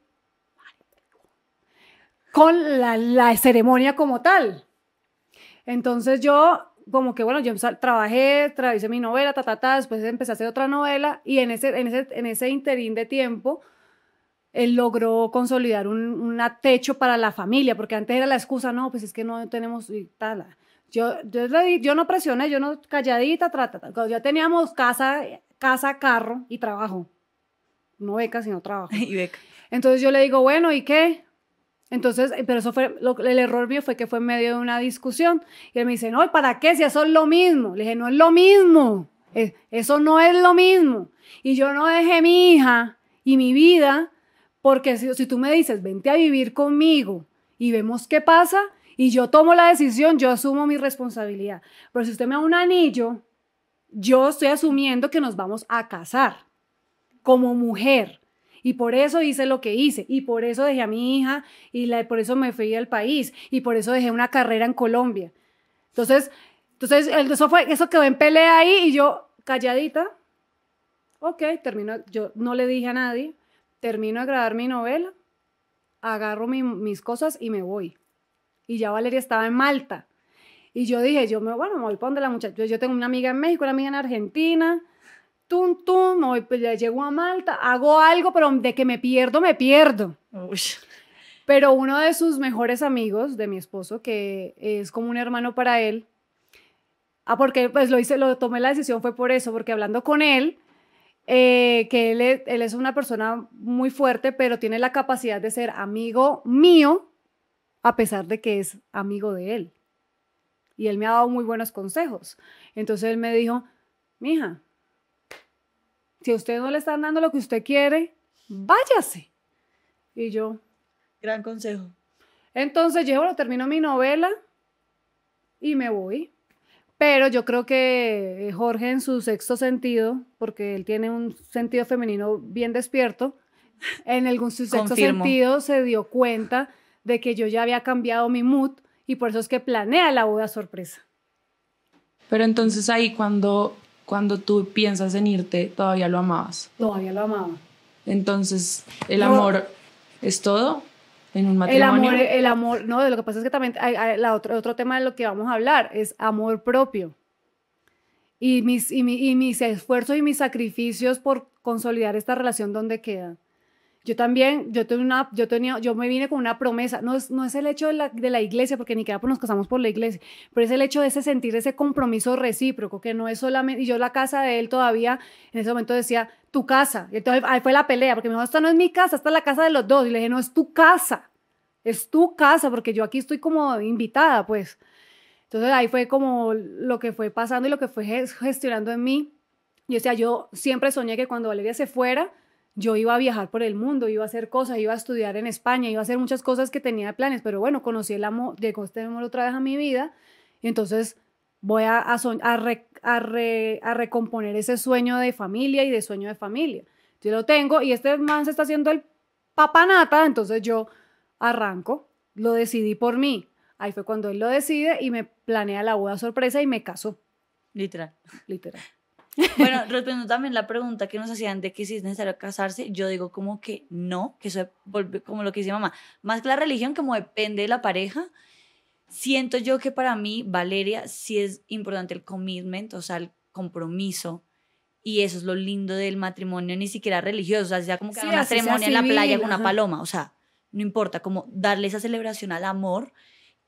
con la, ceremonia como tal. Entonces yo como que bueno, yo trabajé, hice mi novela, ta, ta, ta, después empecé a hacer otra novela y en ese, en ese, interín de tiempo él logró consolidar un, un techo para la familia, porque antes era la excusa, no, pues es que no tenemos y tal. Ah". Yo, le, yo no presioné, yo no calladita, trata. Ya teníamos casa, casa, carro y trabajo. No beca, sino trabajo. [laughs] y beca. Entonces yo le digo, bueno, ¿y qué? Entonces, eh, pero eso fue, el error mío fue que fue en medio de una discusión. Y él me dice, no, ¿para qué? Si eso es lo mismo. Le dije, no es lo mismo. eso no es lo mismo. Y yo no dejé mi hija y mi vida, porque si, si tú me dices, vente a vivir conmigo y vemos qué pasa, y yo tomo la decisión, yo asumo mi responsabilidad. Pero si usted me da un anillo, yo estoy asumiendo que nos vamos a casar como mujer. Y por eso hice lo que hice, y por eso dejé a mi hija, y la, por eso me fui al país, y por eso dejé una carrera en Colombia. Entonces, entonces eso, fue, eso quedó en pelea ahí, y yo calladita, ok, termino, yo no le dije a nadie, termino de grabar mi novela, agarro mis cosas y me voy y ya Valeria estaba en Malta. Y yo dije, yo me, bueno, me voy a donde la muchacha. Yo, tengo una amiga en México, una amiga en Argentina. Tum, tum, me voy, pues, llego a Malta, hago algo, pero de que me pierdo, me pierdo. Pero uno de sus mejores amigos, de mi esposo, que es como un hermano para él, ah, porque pues lo hice, lo tomé la decisión fue por eso, porque hablando con él, eh, que él es una persona muy fuerte, pero tiene la capacidad de ser amigo mío, a pesar de que es amigo de él. Y él me ha dado muy buenos consejos. Entonces él me dijo, mija, si a usted no le están dando lo que usted quiere, váyase. Y yo... Gran consejo. Entonces llevo lo termino mi novela y me voy. Pero yo creo que eh, Jorge en su sexto sentido, porque él tiene un sentido femenino bien despierto, en algún su sexto sentido se dio cuenta de que yo ya había cambiado mi mood y por eso es que planea la boda sorpresa. Pero entonces ahí cuando, cuando tú piensas en irte, todavía lo amabas. Todavía lo amaba. Entonces, ¿el amor es todo en un matrimonio? El amor, el amor, no, lo que pasa es que también hay, otro, otro tema de lo que vamos a hablar es amor propio. Y mis, y, y mis esfuerzos y mis sacrificios por consolidar esta relación, ¿dónde quedan? Yo también, yo, tengo una, yo, tenía, yo me vine con una promesa, no es, no es el hecho de la, iglesia, porque ni pues nos casamos por la iglesia, pero es el hecho de ese sentir ese compromiso recíproco, que no es solamente, y yo la casa de él todavía, en ese momento decía, tu casa, y entonces ahí fue la pelea, porque me dijo, esta no es mi casa, esta es la casa de los dos, y le dije, no, es tu casa, es tu casa, porque yo aquí estoy como invitada, pues. Entonces ahí fue como lo que fue pasando y lo que fue gestionando en mí. Yo o sea, yo siempre soñé que cuando Valeria se fuera, yo iba a viajar por el mundo, iba a hacer cosas, iba a estudiar en España, iba a hacer muchas cosas que tenía planes, pero bueno, conocí el amor, llegó este amor otra vez a mi vida, y entonces voy a, a, recomponer ese sueño de familia y de sueño de familia. Yo lo tengo y este man se está haciendo el papanata, entonces yo arranco, lo decidí por mí. Ahí fue cuando él lo decide y me planea la boda sorpresa y me casó. Literal. Literal. Bueno, respondiendo también la pregunta que nos hacían de que si es necesario casarse, yo digo como que no, que eso es como lo que dice mamá, más que la religión, como depende de la pareja. Siento yo que para mí, Valeria, sí es importante el commitment, o sea, el compromiso. Y eso es lo lindo del matrimonio, ni siquiera religioso, o sea, como que una en la playa con una paloma, o sea, no importa, como darle esa celebración al amor.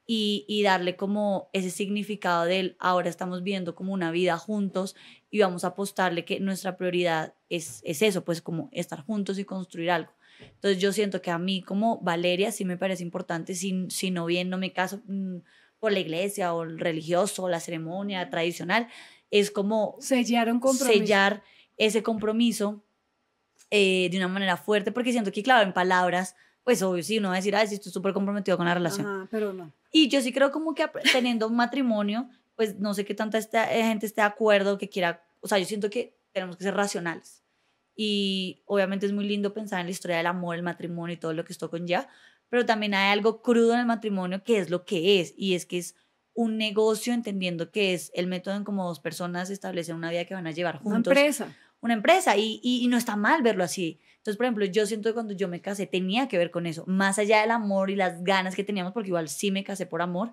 Y, darle como ese significado del ahora estamos viendo como una vida juntos y vamos a apostarle que nuestra prioridad es, es eso, pues como estar juntos y construir algo. Entonces yo siento que a mí como Valeria sí me parece importante, si, si no bien no me caso mm, por la iglesia o el religioso o la ceremonia tradicional, es como sellar, un compromiso. sellar ese compromiso eh, de una manera fuerte, porque siento que claro, en palabras, pues obvio sí, uno va a decir, ah, sí, estoy súper comprometido con la relación. pero no. Y yo sí creo como que teniendo un matrimonio, pues no sé qué tanta esta, eh, gente esté de acuerdo que quiera, o sea, yo siento que tenemos que ser racionales. Y obviamente es muy lindo pensar en la historia del amor, el matrimonio y todo lo que con ya pero también hay algo crudo en el matrimonio que es lo que es, y es que es un negocio entendiendo que es el método en cómo dos personas establecen una vida que van a llevar juntos. Una empresa. Una empresa, y, no está mal verlo así. Entonces, por ejemplo, yo siento que cuando yo me casé tenía que ver con eso, más allá del amor y las ganas que teníamos, porque igual sí me casé por amor,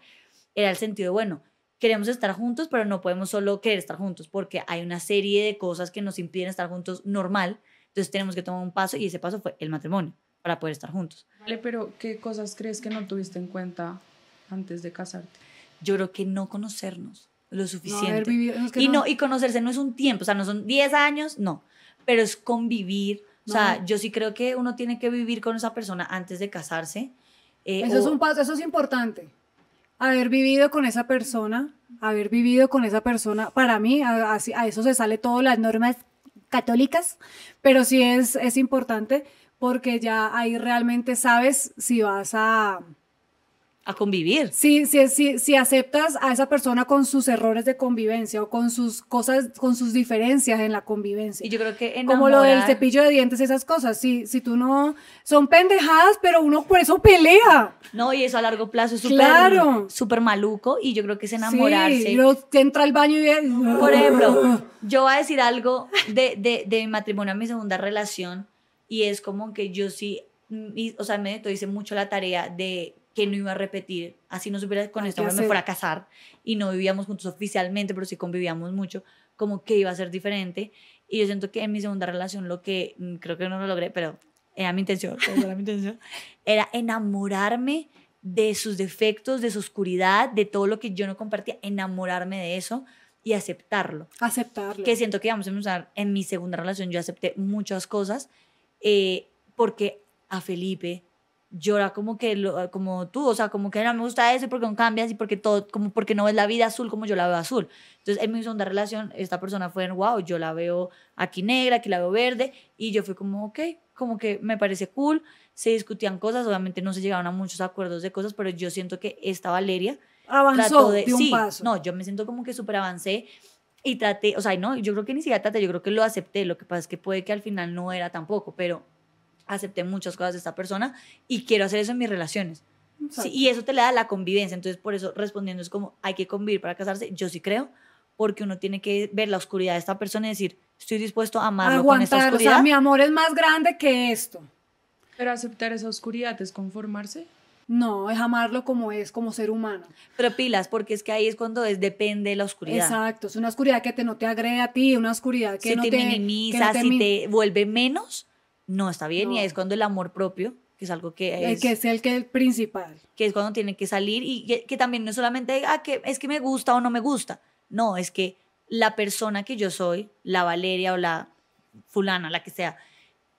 era el sentido, bueno, queremos estar juntos, pero no podemos solo querer estar juntos porque hay una serie de cosas que nos impiden estar juntos normal. Entonces tenemos que tomar un paso y ese paso fue el matrimonio para poder estar juntos. Vale, pero ¿qué cosas crees que no tuviste en cuenta antes de casarte? Yo creo que no conocernos lo suficiente. y no, y conocerse no es un tiempo, o sea, no son 10 años, no, pero es convivir. O sea, yo sí creo que uno tiene que vivir con esa persona antes de casarse. Eh, eso, es un paso, eso es importante haber vivido con esa persona, haber vivido con esa persona, para mí, a, eso se sale todas las normas católicas, pero sí es, es importante porque ya ahí realmente sabes si vas a, a convivir. Sí, sí, sí, si aceptas a esa persona con sus errores de convivencia o con sus cosas, con sus diferencias en la convivencia. Y yo creo que enamorar... Como lo del cepillo de dientes, esas cosas, sí si tú no... Son pendejadas, pero uno por eso pelea. No, y eso a largo plazo es súper claro. super maluco y yo creo que es enamorarse. Sí, lo, entra al baño y... Por ejemplo, [laughs] yo voy a decir algo de, mi matrimonio a mi segunda relación y es como que yo sí, mm, o sea, me hice mucho la tarea de que no iba a repetir, así no supiera con ah, esto me fuera a casar y no vivíamos juntos oficialmente, pero sí convivíamos mucho, como que iba a ser diferente. Y yo siento que en mi segunda relación lo que mm, creo que no lo logré, pero era mi intención, [laughs] era, mi intención, era enamorarme de sus defectos, de su oscuridad, de todo lo que yo no compartía, enamorarme de eso y aceptarlo. Aceptarlo. Que siento que vamos a empezar en mi segunda relación, yo acepté muchas cosas eh, porque a Felipe, llora como que lo, eh, como tú, o sea, como que no me gusta eso porque no cambias y porque todo, como porque no ves la vida azul como yo la veo azul. Entonces, en mi segunda relación, esta persona fue en, wow, yo la veo aquí negra, aquí la veo verde, y yo fui como, ok, como que me parece cool, se discutían cosas, obviamente no se llegaron a muchos acuerdos de cosas, pero yo siento que esta Valeria avanzó de, un sí, paso. No, yo me siento como que súper avancé y traté, o sea, no, yo creo que ni siquiera traté, yo creo que lo acepté, lo que pasa es que puede que al final no era tampoco, pero acepté muchas cosas de esta persona y quiero hacer eso en mis relaciones. y eso te le da la convivencia. Entonces, por eso respondiendo es como, hay que convivir para casarse. Yo sí creo, porque uno tiene que ver la oscuridad de esta persona y decir, estoy dispuesto a amarlo con esta oscuridad. O sea, mi amor es más grande que esto. Pero aceptar esa oscuridad es conformarse. No, es amarlo como es, como ser humano. Pero pilas, porque es que ahí es cuando es depende la oscuridad. Exacto, es una oscuridad que te, no te agrede a ti, una oscuridad que no te, minimiza, que si te vuelve menos, no está bien y es cuando el amor propio que es algo que eh, es, que es el que el principal que es cuando tiene que salir y que, también no es solamente ah, que es que me gusta o no me gusta no es que la persona que yo soy la Valeria o la fulana la que sea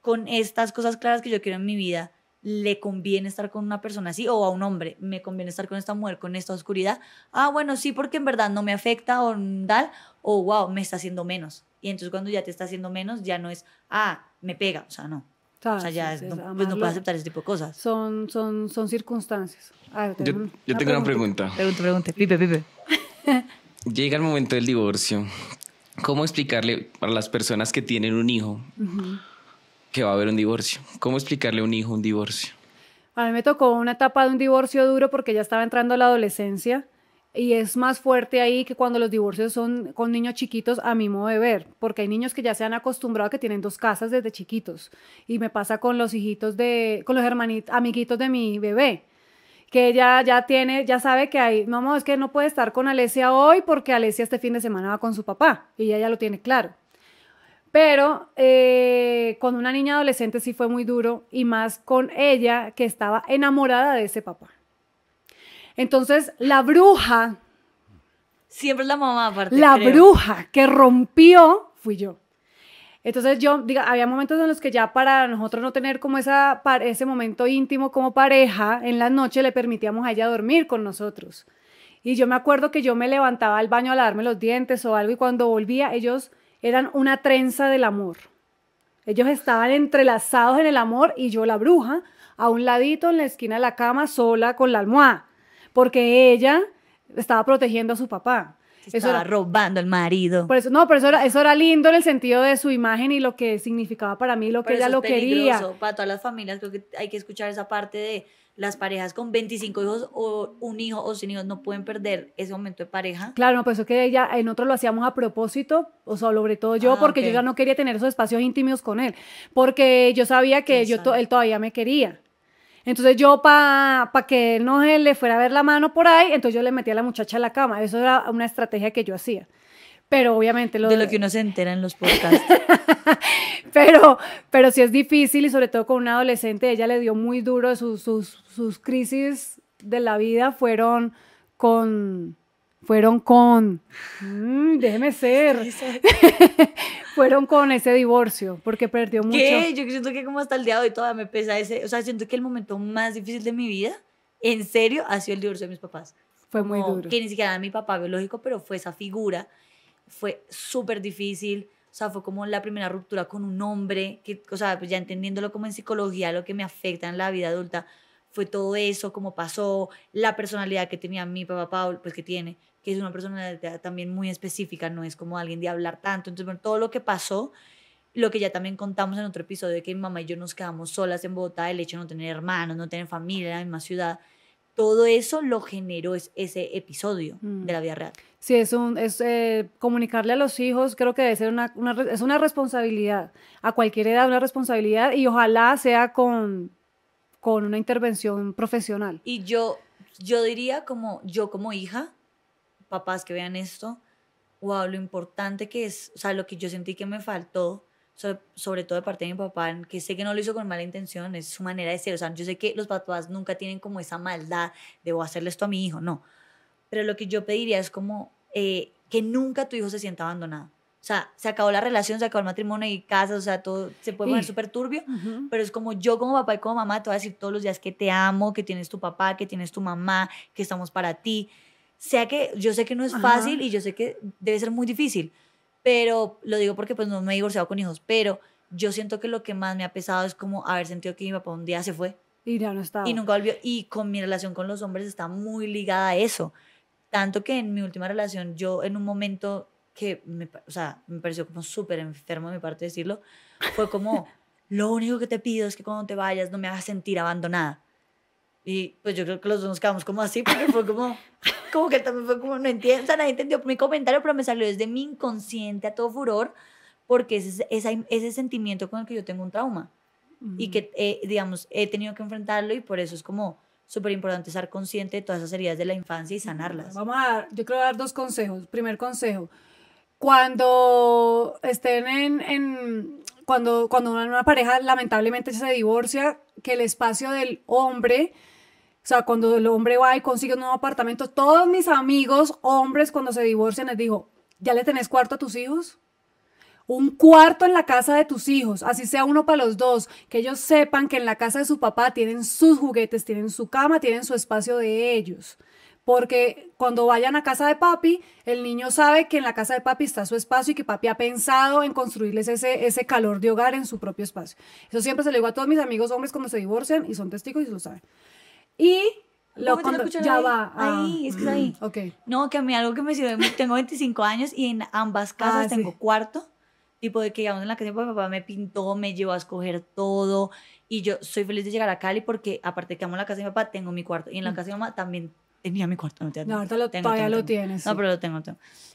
con estas cosas claras que yo quiero en mi vida le conviene estar con una persona así o a un hombre me conviene estar con esta mujer con esta oscuridad ah bueno sí porque en verdad no me afecta o tal o wow me está haciendo menos y entonces cuando ya te está haciendo menos ya no es ah me pega, o sea, no. o ah, sea, ya pues, no, puedo aceptar ese tipo de cosas. Son, son, son circunstancias. yo, tengo una pregunta. Pregunta, pregunta. Pipe, pipe. [laughs] Llega el momento del divorcio. ¿Cómo explicarle a las personas que tienen un hijo que va a haber un divorcio? ¿Cómo explicarle a un hijo un divorcio? A mí me tocó una etapa de un divorcio duro porque ya estaba entrando a la adolescencia y es más fuerte ahí que cuando los divorcios son con niños chiquitos, a mi modo de ver, porque hay niños que ya se han acostumbrado a que tienen dos casas desde chiquitos. Y me pasa con los hijitos de, con los hermanitos, amiguitos de mi bebé, que ella ya tiene, ya sabe que hay, mamá, es que no puede estar con Alesia hoy porque Alesia este fin de semana va con su papá y ella ya lo tiene claro. Pero eh, con una niña adolescente sí fue muy duro y más con ella que estaba enamorada de ese papá. Entonces, la bruja. Siempre la mamá, aparte. La bruja que rompió fui yo. Entonces yo, diga, había momentos en los que ya para nosotros no tener como esa, ese momento íntimo como pareja, en la noche le permitíamos a ella dormir con nosotros. Y yo me acuerdo que yo me levantaba al baño a lavarme los dientes o algo y cuando volvía ellos eran una trenza del amor. Ellos estaban entrelazados en el amor y yo la bruja a un ladito en la esquina de la cama sola con la almohada porque ella estaba protegiendo a su papá. estaba robando al marido. Por eso, no, pero eso era, lindo en el sentido de su imagen y lo que significaba para mí, lo que ella lo quería. Para todas las familias creo que hay que escuchar esa parte de las parejas con 25 hijos o un hijo o sin hijos no pueden perder ese momento de pareja. Claro, no, pero eso que ella, en nosotros lo hacíamos a propósito, o sobre todo yo, ah, porque yo ya no quería tener esos espacios íntimos con él, porque yo sabía que yo él todavía me quería. Entonces yo, para pa que no le fuera a ver la mano por ahí, entonces yo le metía a la muchacha a la cama. Eso era una estrategia que yo hacía. Pero obviamente... Lo de, lo que uno se entera en los podcasts. [laughs] pero, pero sí es difícil y sobre todo con una adolescente, ella le dio muy duro sus, sus, sus crisis de la vida, fueron con fueron con, mm, déjeme ser, [laughs] fueron con ese divorcio, porque perdió mucho. ¿Qué? Yo siento que como hasta el día de hoy todavía me pesa ese, o sea, siento que el momento más difícil de mi vida, en serio, ha sido el divorcio de mis papás. Fue muy duro. Que ni siquiera era mi papá biológico, pero fue esa figura, fue súper difícil, o sea, fue como la primera ruptura con un hombre, que, o sea, pues ya entendiéndolo como en psicología, lo que me afecta en la vida adulta, fue todo eso, cómo pasó, la personalidad que tenía mi papá Paul, pues que tiene, que es una persona también muy específica, no es como alguien de hablar tanto. Entonces, bueno, todo lo que pasó, lo que ya también contamos en otro episodio de que mi mamá y yo nos quedamos solas en Bogotá, el hecho de no tener hermanos, no tener familia en la misma ciudad, todo eso lo generó ese episodio mm. de la vida real. Sí, es, un, es eh, comunicarle a los hijos, creo que debe ser una, una, es una responsabilidad, a cualquier edad una responsabilidad y ojalá sea con, con una intervención profesional. Y yo, yo diría como yo como hija, papás que vean esto, wow, lo importante que es, o sea, lo que yo sentí que me faltó, sobre, todo de parte de mi papá, que sé que no lo hizo con mala intención, es su manera de ser, o sea, yo sé que los papás nunca tienen como esa maldad debo oh, hacerle esto a mi hijo, no, pero lo que yo pediría es como eh, que nunca tu hijo se sienta abandonado. O sea, se acabó la relación, se acabó el matrimonio y casa, o sea, todo se puede poner súper turbio, pero es como yo como papá y como mamá te voy a decir todos los días que te amo, que tienes tu papá, que tienes tu mamá, que estamos para ti sea que yo sé que no es fácil y yo sé que debe ser muy difícil, pero lo digo porque pues no me he divorciado con hijos, pero yo siento que lo que más me ha pesado es como haber sentido que mi papá un día se fue. Y ya no estaba. Y nunca volvió. Y con mi relación con los hombres está muy ligada a eso. Tanto que en mi última relación yo en un momento que me, o sea, me pareció como súper enfermo de mi parte decirlo, fue como, [laughs] lo único que te pido es que cuando te vayas no me hagas sentir abandonada. Y pues yo creo que los dos nos quedamos como así, porque fue como, como que también fue como, no entiendo, nadie entendió mi comentario, pero me salió desde mi inconsciente a todo furor, porque ese, ese, sentimiento con el que yo tengo un trauma y que, eh, digamos, he tenido que enfrentarlo y por eso es como súper importante estar consciente de todas esas heridas de la infancia y sanarlas. Vamos a dar, yo creo dar dos consejos. Primer consejo, cuando estén en, cuando, cuando una pareja lamentablemente se divorcia, que el espacio del hombre o sea, cuando el hombre va y consigue un nuevo apartamento, todos mis amigos hombres cuando se divorcian les digo, ¿ya le tenés cuarto a tus hijos? Un cuarto en la casa de tus hijos, así sea uno para los dos, que ellos sepan que en la casa de su papá tienen sus juguetes, tienen su cama, tienen su espacio de ellos. Porque cuando vayan a casa de papi, el niño sabe que en la casa de papi está su espacio y que papi ha pensado en construirles ese, ese calor de hogar en su propio espacio. Eso siempre se lo digo a todos mis amigos hombres cuando se divorcian y son testigos y lo saben. Y lo ya va. Ah, ahí, es que ahí. Ok. No, que a mí algo que me sirve, tengo 25 años y en ambas ah, casas tengo cuarto, tipo de que digamos en la casa de mi papá me pintó, me llevó a escoger todo y yo soy feliz de llegar a Cali porque aparte que amo la casa de mi papá, tengo mi cuarto y en la mm. casa de mi mamá también en mi cuarto, no lo, todavía lo tienes. No, pero lo tengo,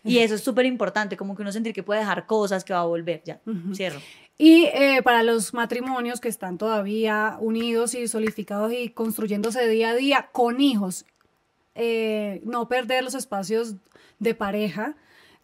Y eso es súper importante, como que uno sentir que puede dejar cosas, que va a volver, ya, cierro. Y eh, para los matrimonios que están todavía unidos y solidificados y construyéndose día a día con hijos, eh, no perder los espacios de pareja,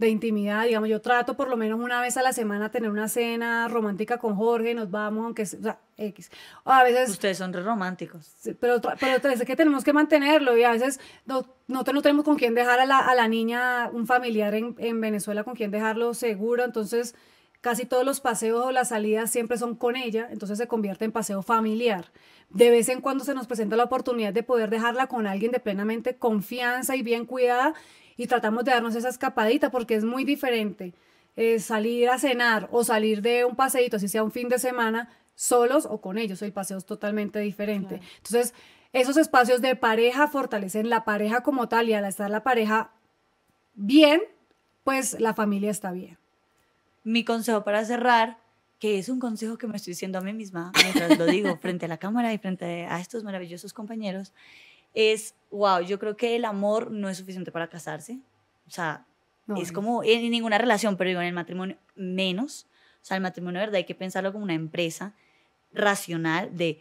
de intimidad, digamos, yo trato por lo menos una vez a la semana tener una cena romántica con Jorge, y nos vamos, aunque, o sea, X. a veces... Ustedes son románticos. Pero, pero es que tenemos que mantenerlo y a veces no, no, tenemos con quién dejar a la, a la niña, un familiar en, en, Venezuela, con quién dejarlo seguro, entonces casi todos los paseos o las salidas siempre son con ella, entonces se convierte en paseo familiar. De vez en cuando se nos presenta la oportunidad de poder dejarla con alguien de plenamente confianza y bien cuidada y tratamos de darnos esa escapadita porque es muy diferente eh, salir a cenar o salir de un paseíto, si sea un fin de semana, solos o con ellos, el paseo es totalmente diferente. Entonces, esos espacios de pareja fortalecen la pareja como tal y al estar la pareja bien, pues la familia está bien. Mi consejo para cerrar, que es un consejo que me estoy diciendo a mí misma mientras lo digo [laughs] frente a la cámara y frente a estos maravillosos compañeros, es, wow, yo creo que el amor no es suficiente para casarse. O sea, es como en ninguna relación, pero digo, en el matrimonio menos. O sea, el matrimonio, de ¿verdad? Hay que pensarlo como una empresa racional de,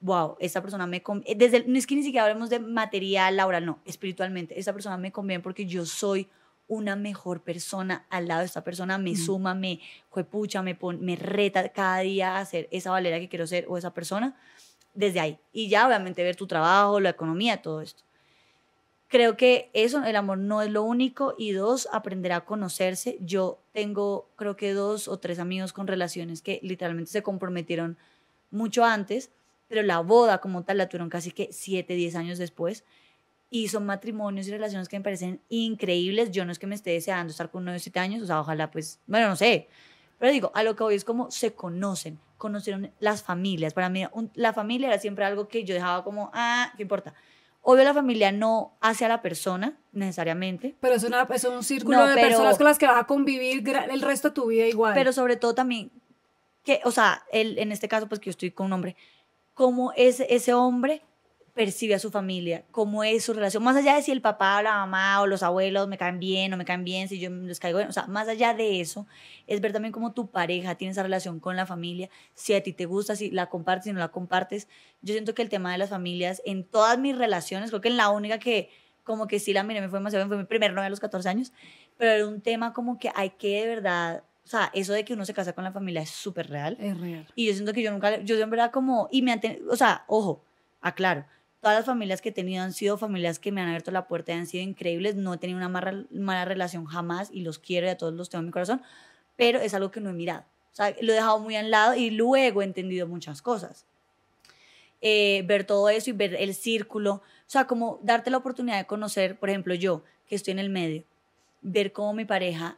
wow, esta persona me conviene. Eh, desde no es que ni siquiera hablemos de material, laboral, no, espiritualmente. Esta persona me conviene porque yo soy una mejor persona al lado de esta persona, me suma, me juepucha, me, me reta cada día a ser esa valera que quiero ser o esa persona desde ahí. Y ya obviamente ver tu trabajo, la economía, todo esto. Creo que eso, el amor no es lo único y dos, aprender a conocerse. Yo tengo creo que dos o tres amigos con relaciones que literalmente se comprometieron mucho antes, pero la boda como tal la tuvieron casi que siete, diez años después. Y son matrimonios y relaciones que me parecen increíbles. Yo no es que me esté deseando estar con uno de siete años, o sea, ojalá pues, bueno, no sé, pero digo, a lo que hoy es como se conocen, conocieron las familias. Para mí, la familia era siempre algo que yo dejaba como, ah, ¿qué importa? Obvio, la familia no hace a la persona necesariamente. Pero es, una, es un círculo de personas con las que vas a convivir el resto de tu vida igual. Pero sobre todo también, que, o sea, el, en este caso, pues que yo estoy con un hombre, como es ese hombre percibe a su familia, cómo es su relación, más allá de si el papá o la mamá o los abuelos me caen bien o me caen bien, si yo les caigo bien, o sea, más allá de eso, es ver también cómo tu pareja tiene esa relación con la familia, si a ti te gusta, si la compartes, si no la compartes. Yo siento que el tema de las familias, en todas mis relaciones, creo que en la única que como que sí la miré, me fue demasiado bien, fue mi primer novia a los 14 años, pero era un tema como que hay que de verdad o sea, eso de que uno se casa con la familia es súper real. Es real. Y yo siento que yo nunca, yo de verdad como, y me han o sea, ojo, aclaro, Todas las familias que he tenido han sido familias que me han abierto la puerta y han sido increíbles. No he tenido una mala, mala relación jamás y los quiero y a todos los tengo en mi corazón, pero es algo que no he mirado. O sea, lo he dejado muy al lado y luego he entendido muchas cosas. Eh, ver todo eso y ver el círculo, o sea, como darte la oportunidad de conocer, por ejemplo, yo, que estoy en el medio, ver cómo mi pareja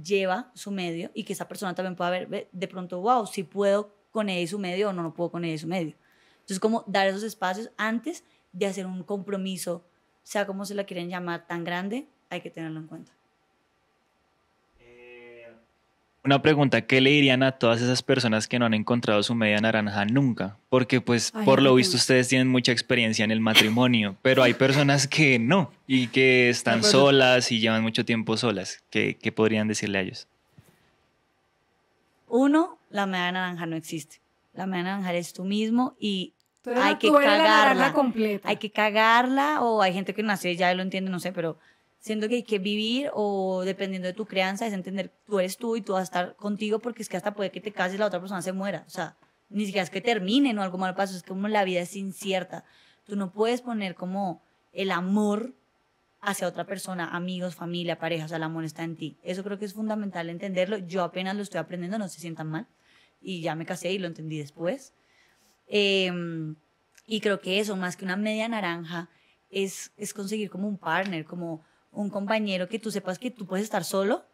lleva su medio y que esa persona también pueda ver de pronto, wow, si puedo con ella y su medio o no, no puedo con ella y su medio. Entonces, como dar esos espacios antes de hacer un compromiso, sea como se la quieren llamar, tan grande, hay que tenerlo en cuenta. Eh, una pregunta, ¿qué le dirían a todas esas personas que no han encontrado su media naranja nunca? Porque pues por lo visto ustedes tienen mucha experiencia en el matrimonio, pero hay personas que no y que están solas y llevan mucho tiempo solas. ¿Qué, qué podrían decirle a ellos? Uno, la media naranja no existe la naranja es tú mismo y hay que cagarla. Completa. Hay que cagarla o hay gente que nace ya lo entiende, no sé, pero siento que hay que vivir o dependiendo de tu crianza es entender tú eres tú y tú vas a estar contigo porque es que hasta puede que te cases la otra persona se muera. O sea, ni siquiera es que termine o algo mal pase, es como la vida es incierta. Tú no puedes poner como el amor hacia otra persona, amigos, familia, pareja, o sea, el amor está en ti. Eso creo que es fundamental entenderlo. Yo apenas lo estoy aprendiendo, no se sientan mal y ya me casé y lo entendí después. Em, y creo que eso, más que una media naranja, es, es conseguir como un partner, como un compañero que tú sepas que tú puedes estar solo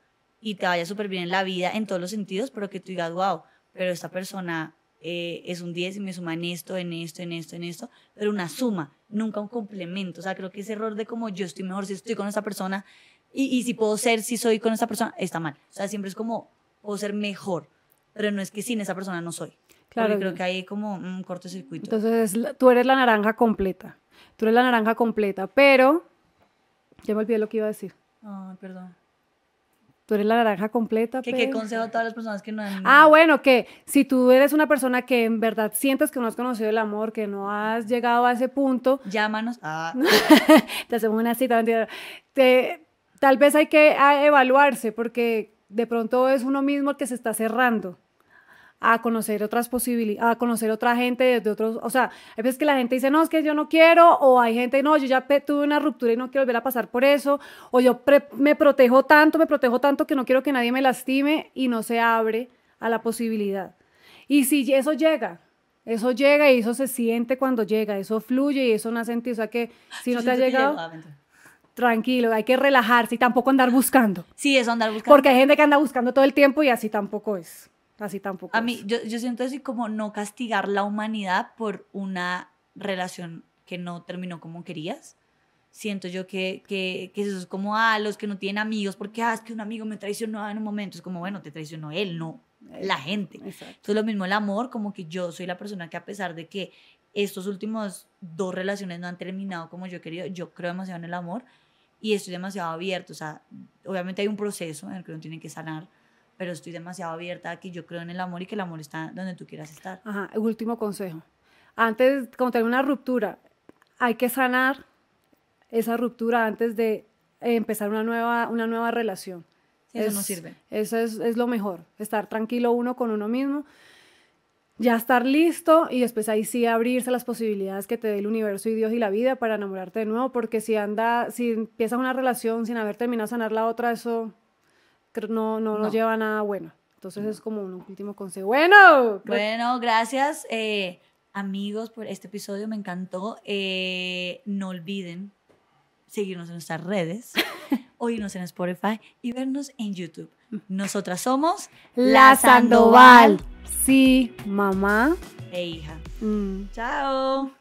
y te vaya súper bien en la vida en todos los sentidos, pero que tú digas, wow, pero esta persona eh, es un 10 y me suma en esto, en esto, en esto, en esto, pero una suma, nunca un complemento. O sea, creo que ese error de como yo estoy mejor si estoy con esta persona y, y si puedo ser, si soy con esta persona, está mal. O sea, siempre es como, puedo ser mejor pero no es que sin esa persona no soy. Claro. Porque creo que hay como un cortocircuito. Entonces, tú eres la naranja completa. Tú eres la naranja completa, pero. Ya me olvidé lo que iba a decir. Ay, perdón. Tú eres la naranja completa. ¿Qué, ¿Qué consejo a todas las personas que no han... Ah, bueno, que si tú eres una persona que en verdad sientes que no has conocido el amor, que no has llegado a ese punto... Llámanos. Ah. [laughs] te hacemos una cita. Te, tal vez hay que ah, evaluarse porque de pronto es uno mismo el que se está cerrando a conocer otras posibilidades, a conocer otra gente desde otros, o sea, hay veces que la gente dice, no, es que yo no quiero, o hay gente, no, yo ya tuve una ruptura y no quiero volver a pasar por eso, o yo me protejo tanto, me protejo tanto que no quiero que nadie me lastime y no se abre a la posibilidad. Y si eso llega, eso llega y eso se siente cuando llega, eso fluye y eso nace en ti, o sea que si no te ha llegado ah, tranquilo, hay que relajarse y tampoco andar buscando. Sí, eso andar buscando. Porque hay gente que anda buscando todo el tiempo y así tampoco es. Así tampoco. A mí, yo, yo siento así como no castigar la humanidad por una relación que no terminó como querías. Siento yo que, que, que eso es como a ah, los que no tienen amigos, porque ah, es que un amigo me traicionó en un momento. Es como, bueno, te traicionó él, no la gente. Exacto. Entonces, lo mismo el amor, como que yo soy la persona que, a pesar de que estos últimos dos relaciones no han terminado como yo he querido, yo creo demasiado en el amor y estoy demasiado abierto. O sea, obviamente hay un proceso en el que uno tiene que sanar pero estoy demasiado abierta aquí. Yo creo en el amor y que el amor está donde tú quieras estar. Ajá, último consejo. Antes, como tener una ruptura, hay que sanar esa ruptura antes de empezar una nueva, una nueva relación. eso no sirve. Eso es, lo mejor, estar tranquilo uno con uno mismo ya estar listo y después ahí sí abrirse las posibilidades que te dé el universo y Dios y la vida para enamorarte de nuevo, porque si anda, si empiezas una relación sin haber terminado a sanar la otra, eso no, no, no. lleva nada bueno. Entonces es como un último consejo. Bueno, bueno, gracias. Eh, amigos, por este episodio me encantó. Eh, no olviden seguirnos en nuestras redes, [laughs] oírnos en Spotify y vernos en YouTube. Mm. Nosotras somos La Sandoval. Sí, mamá e hija. Mm. Chao.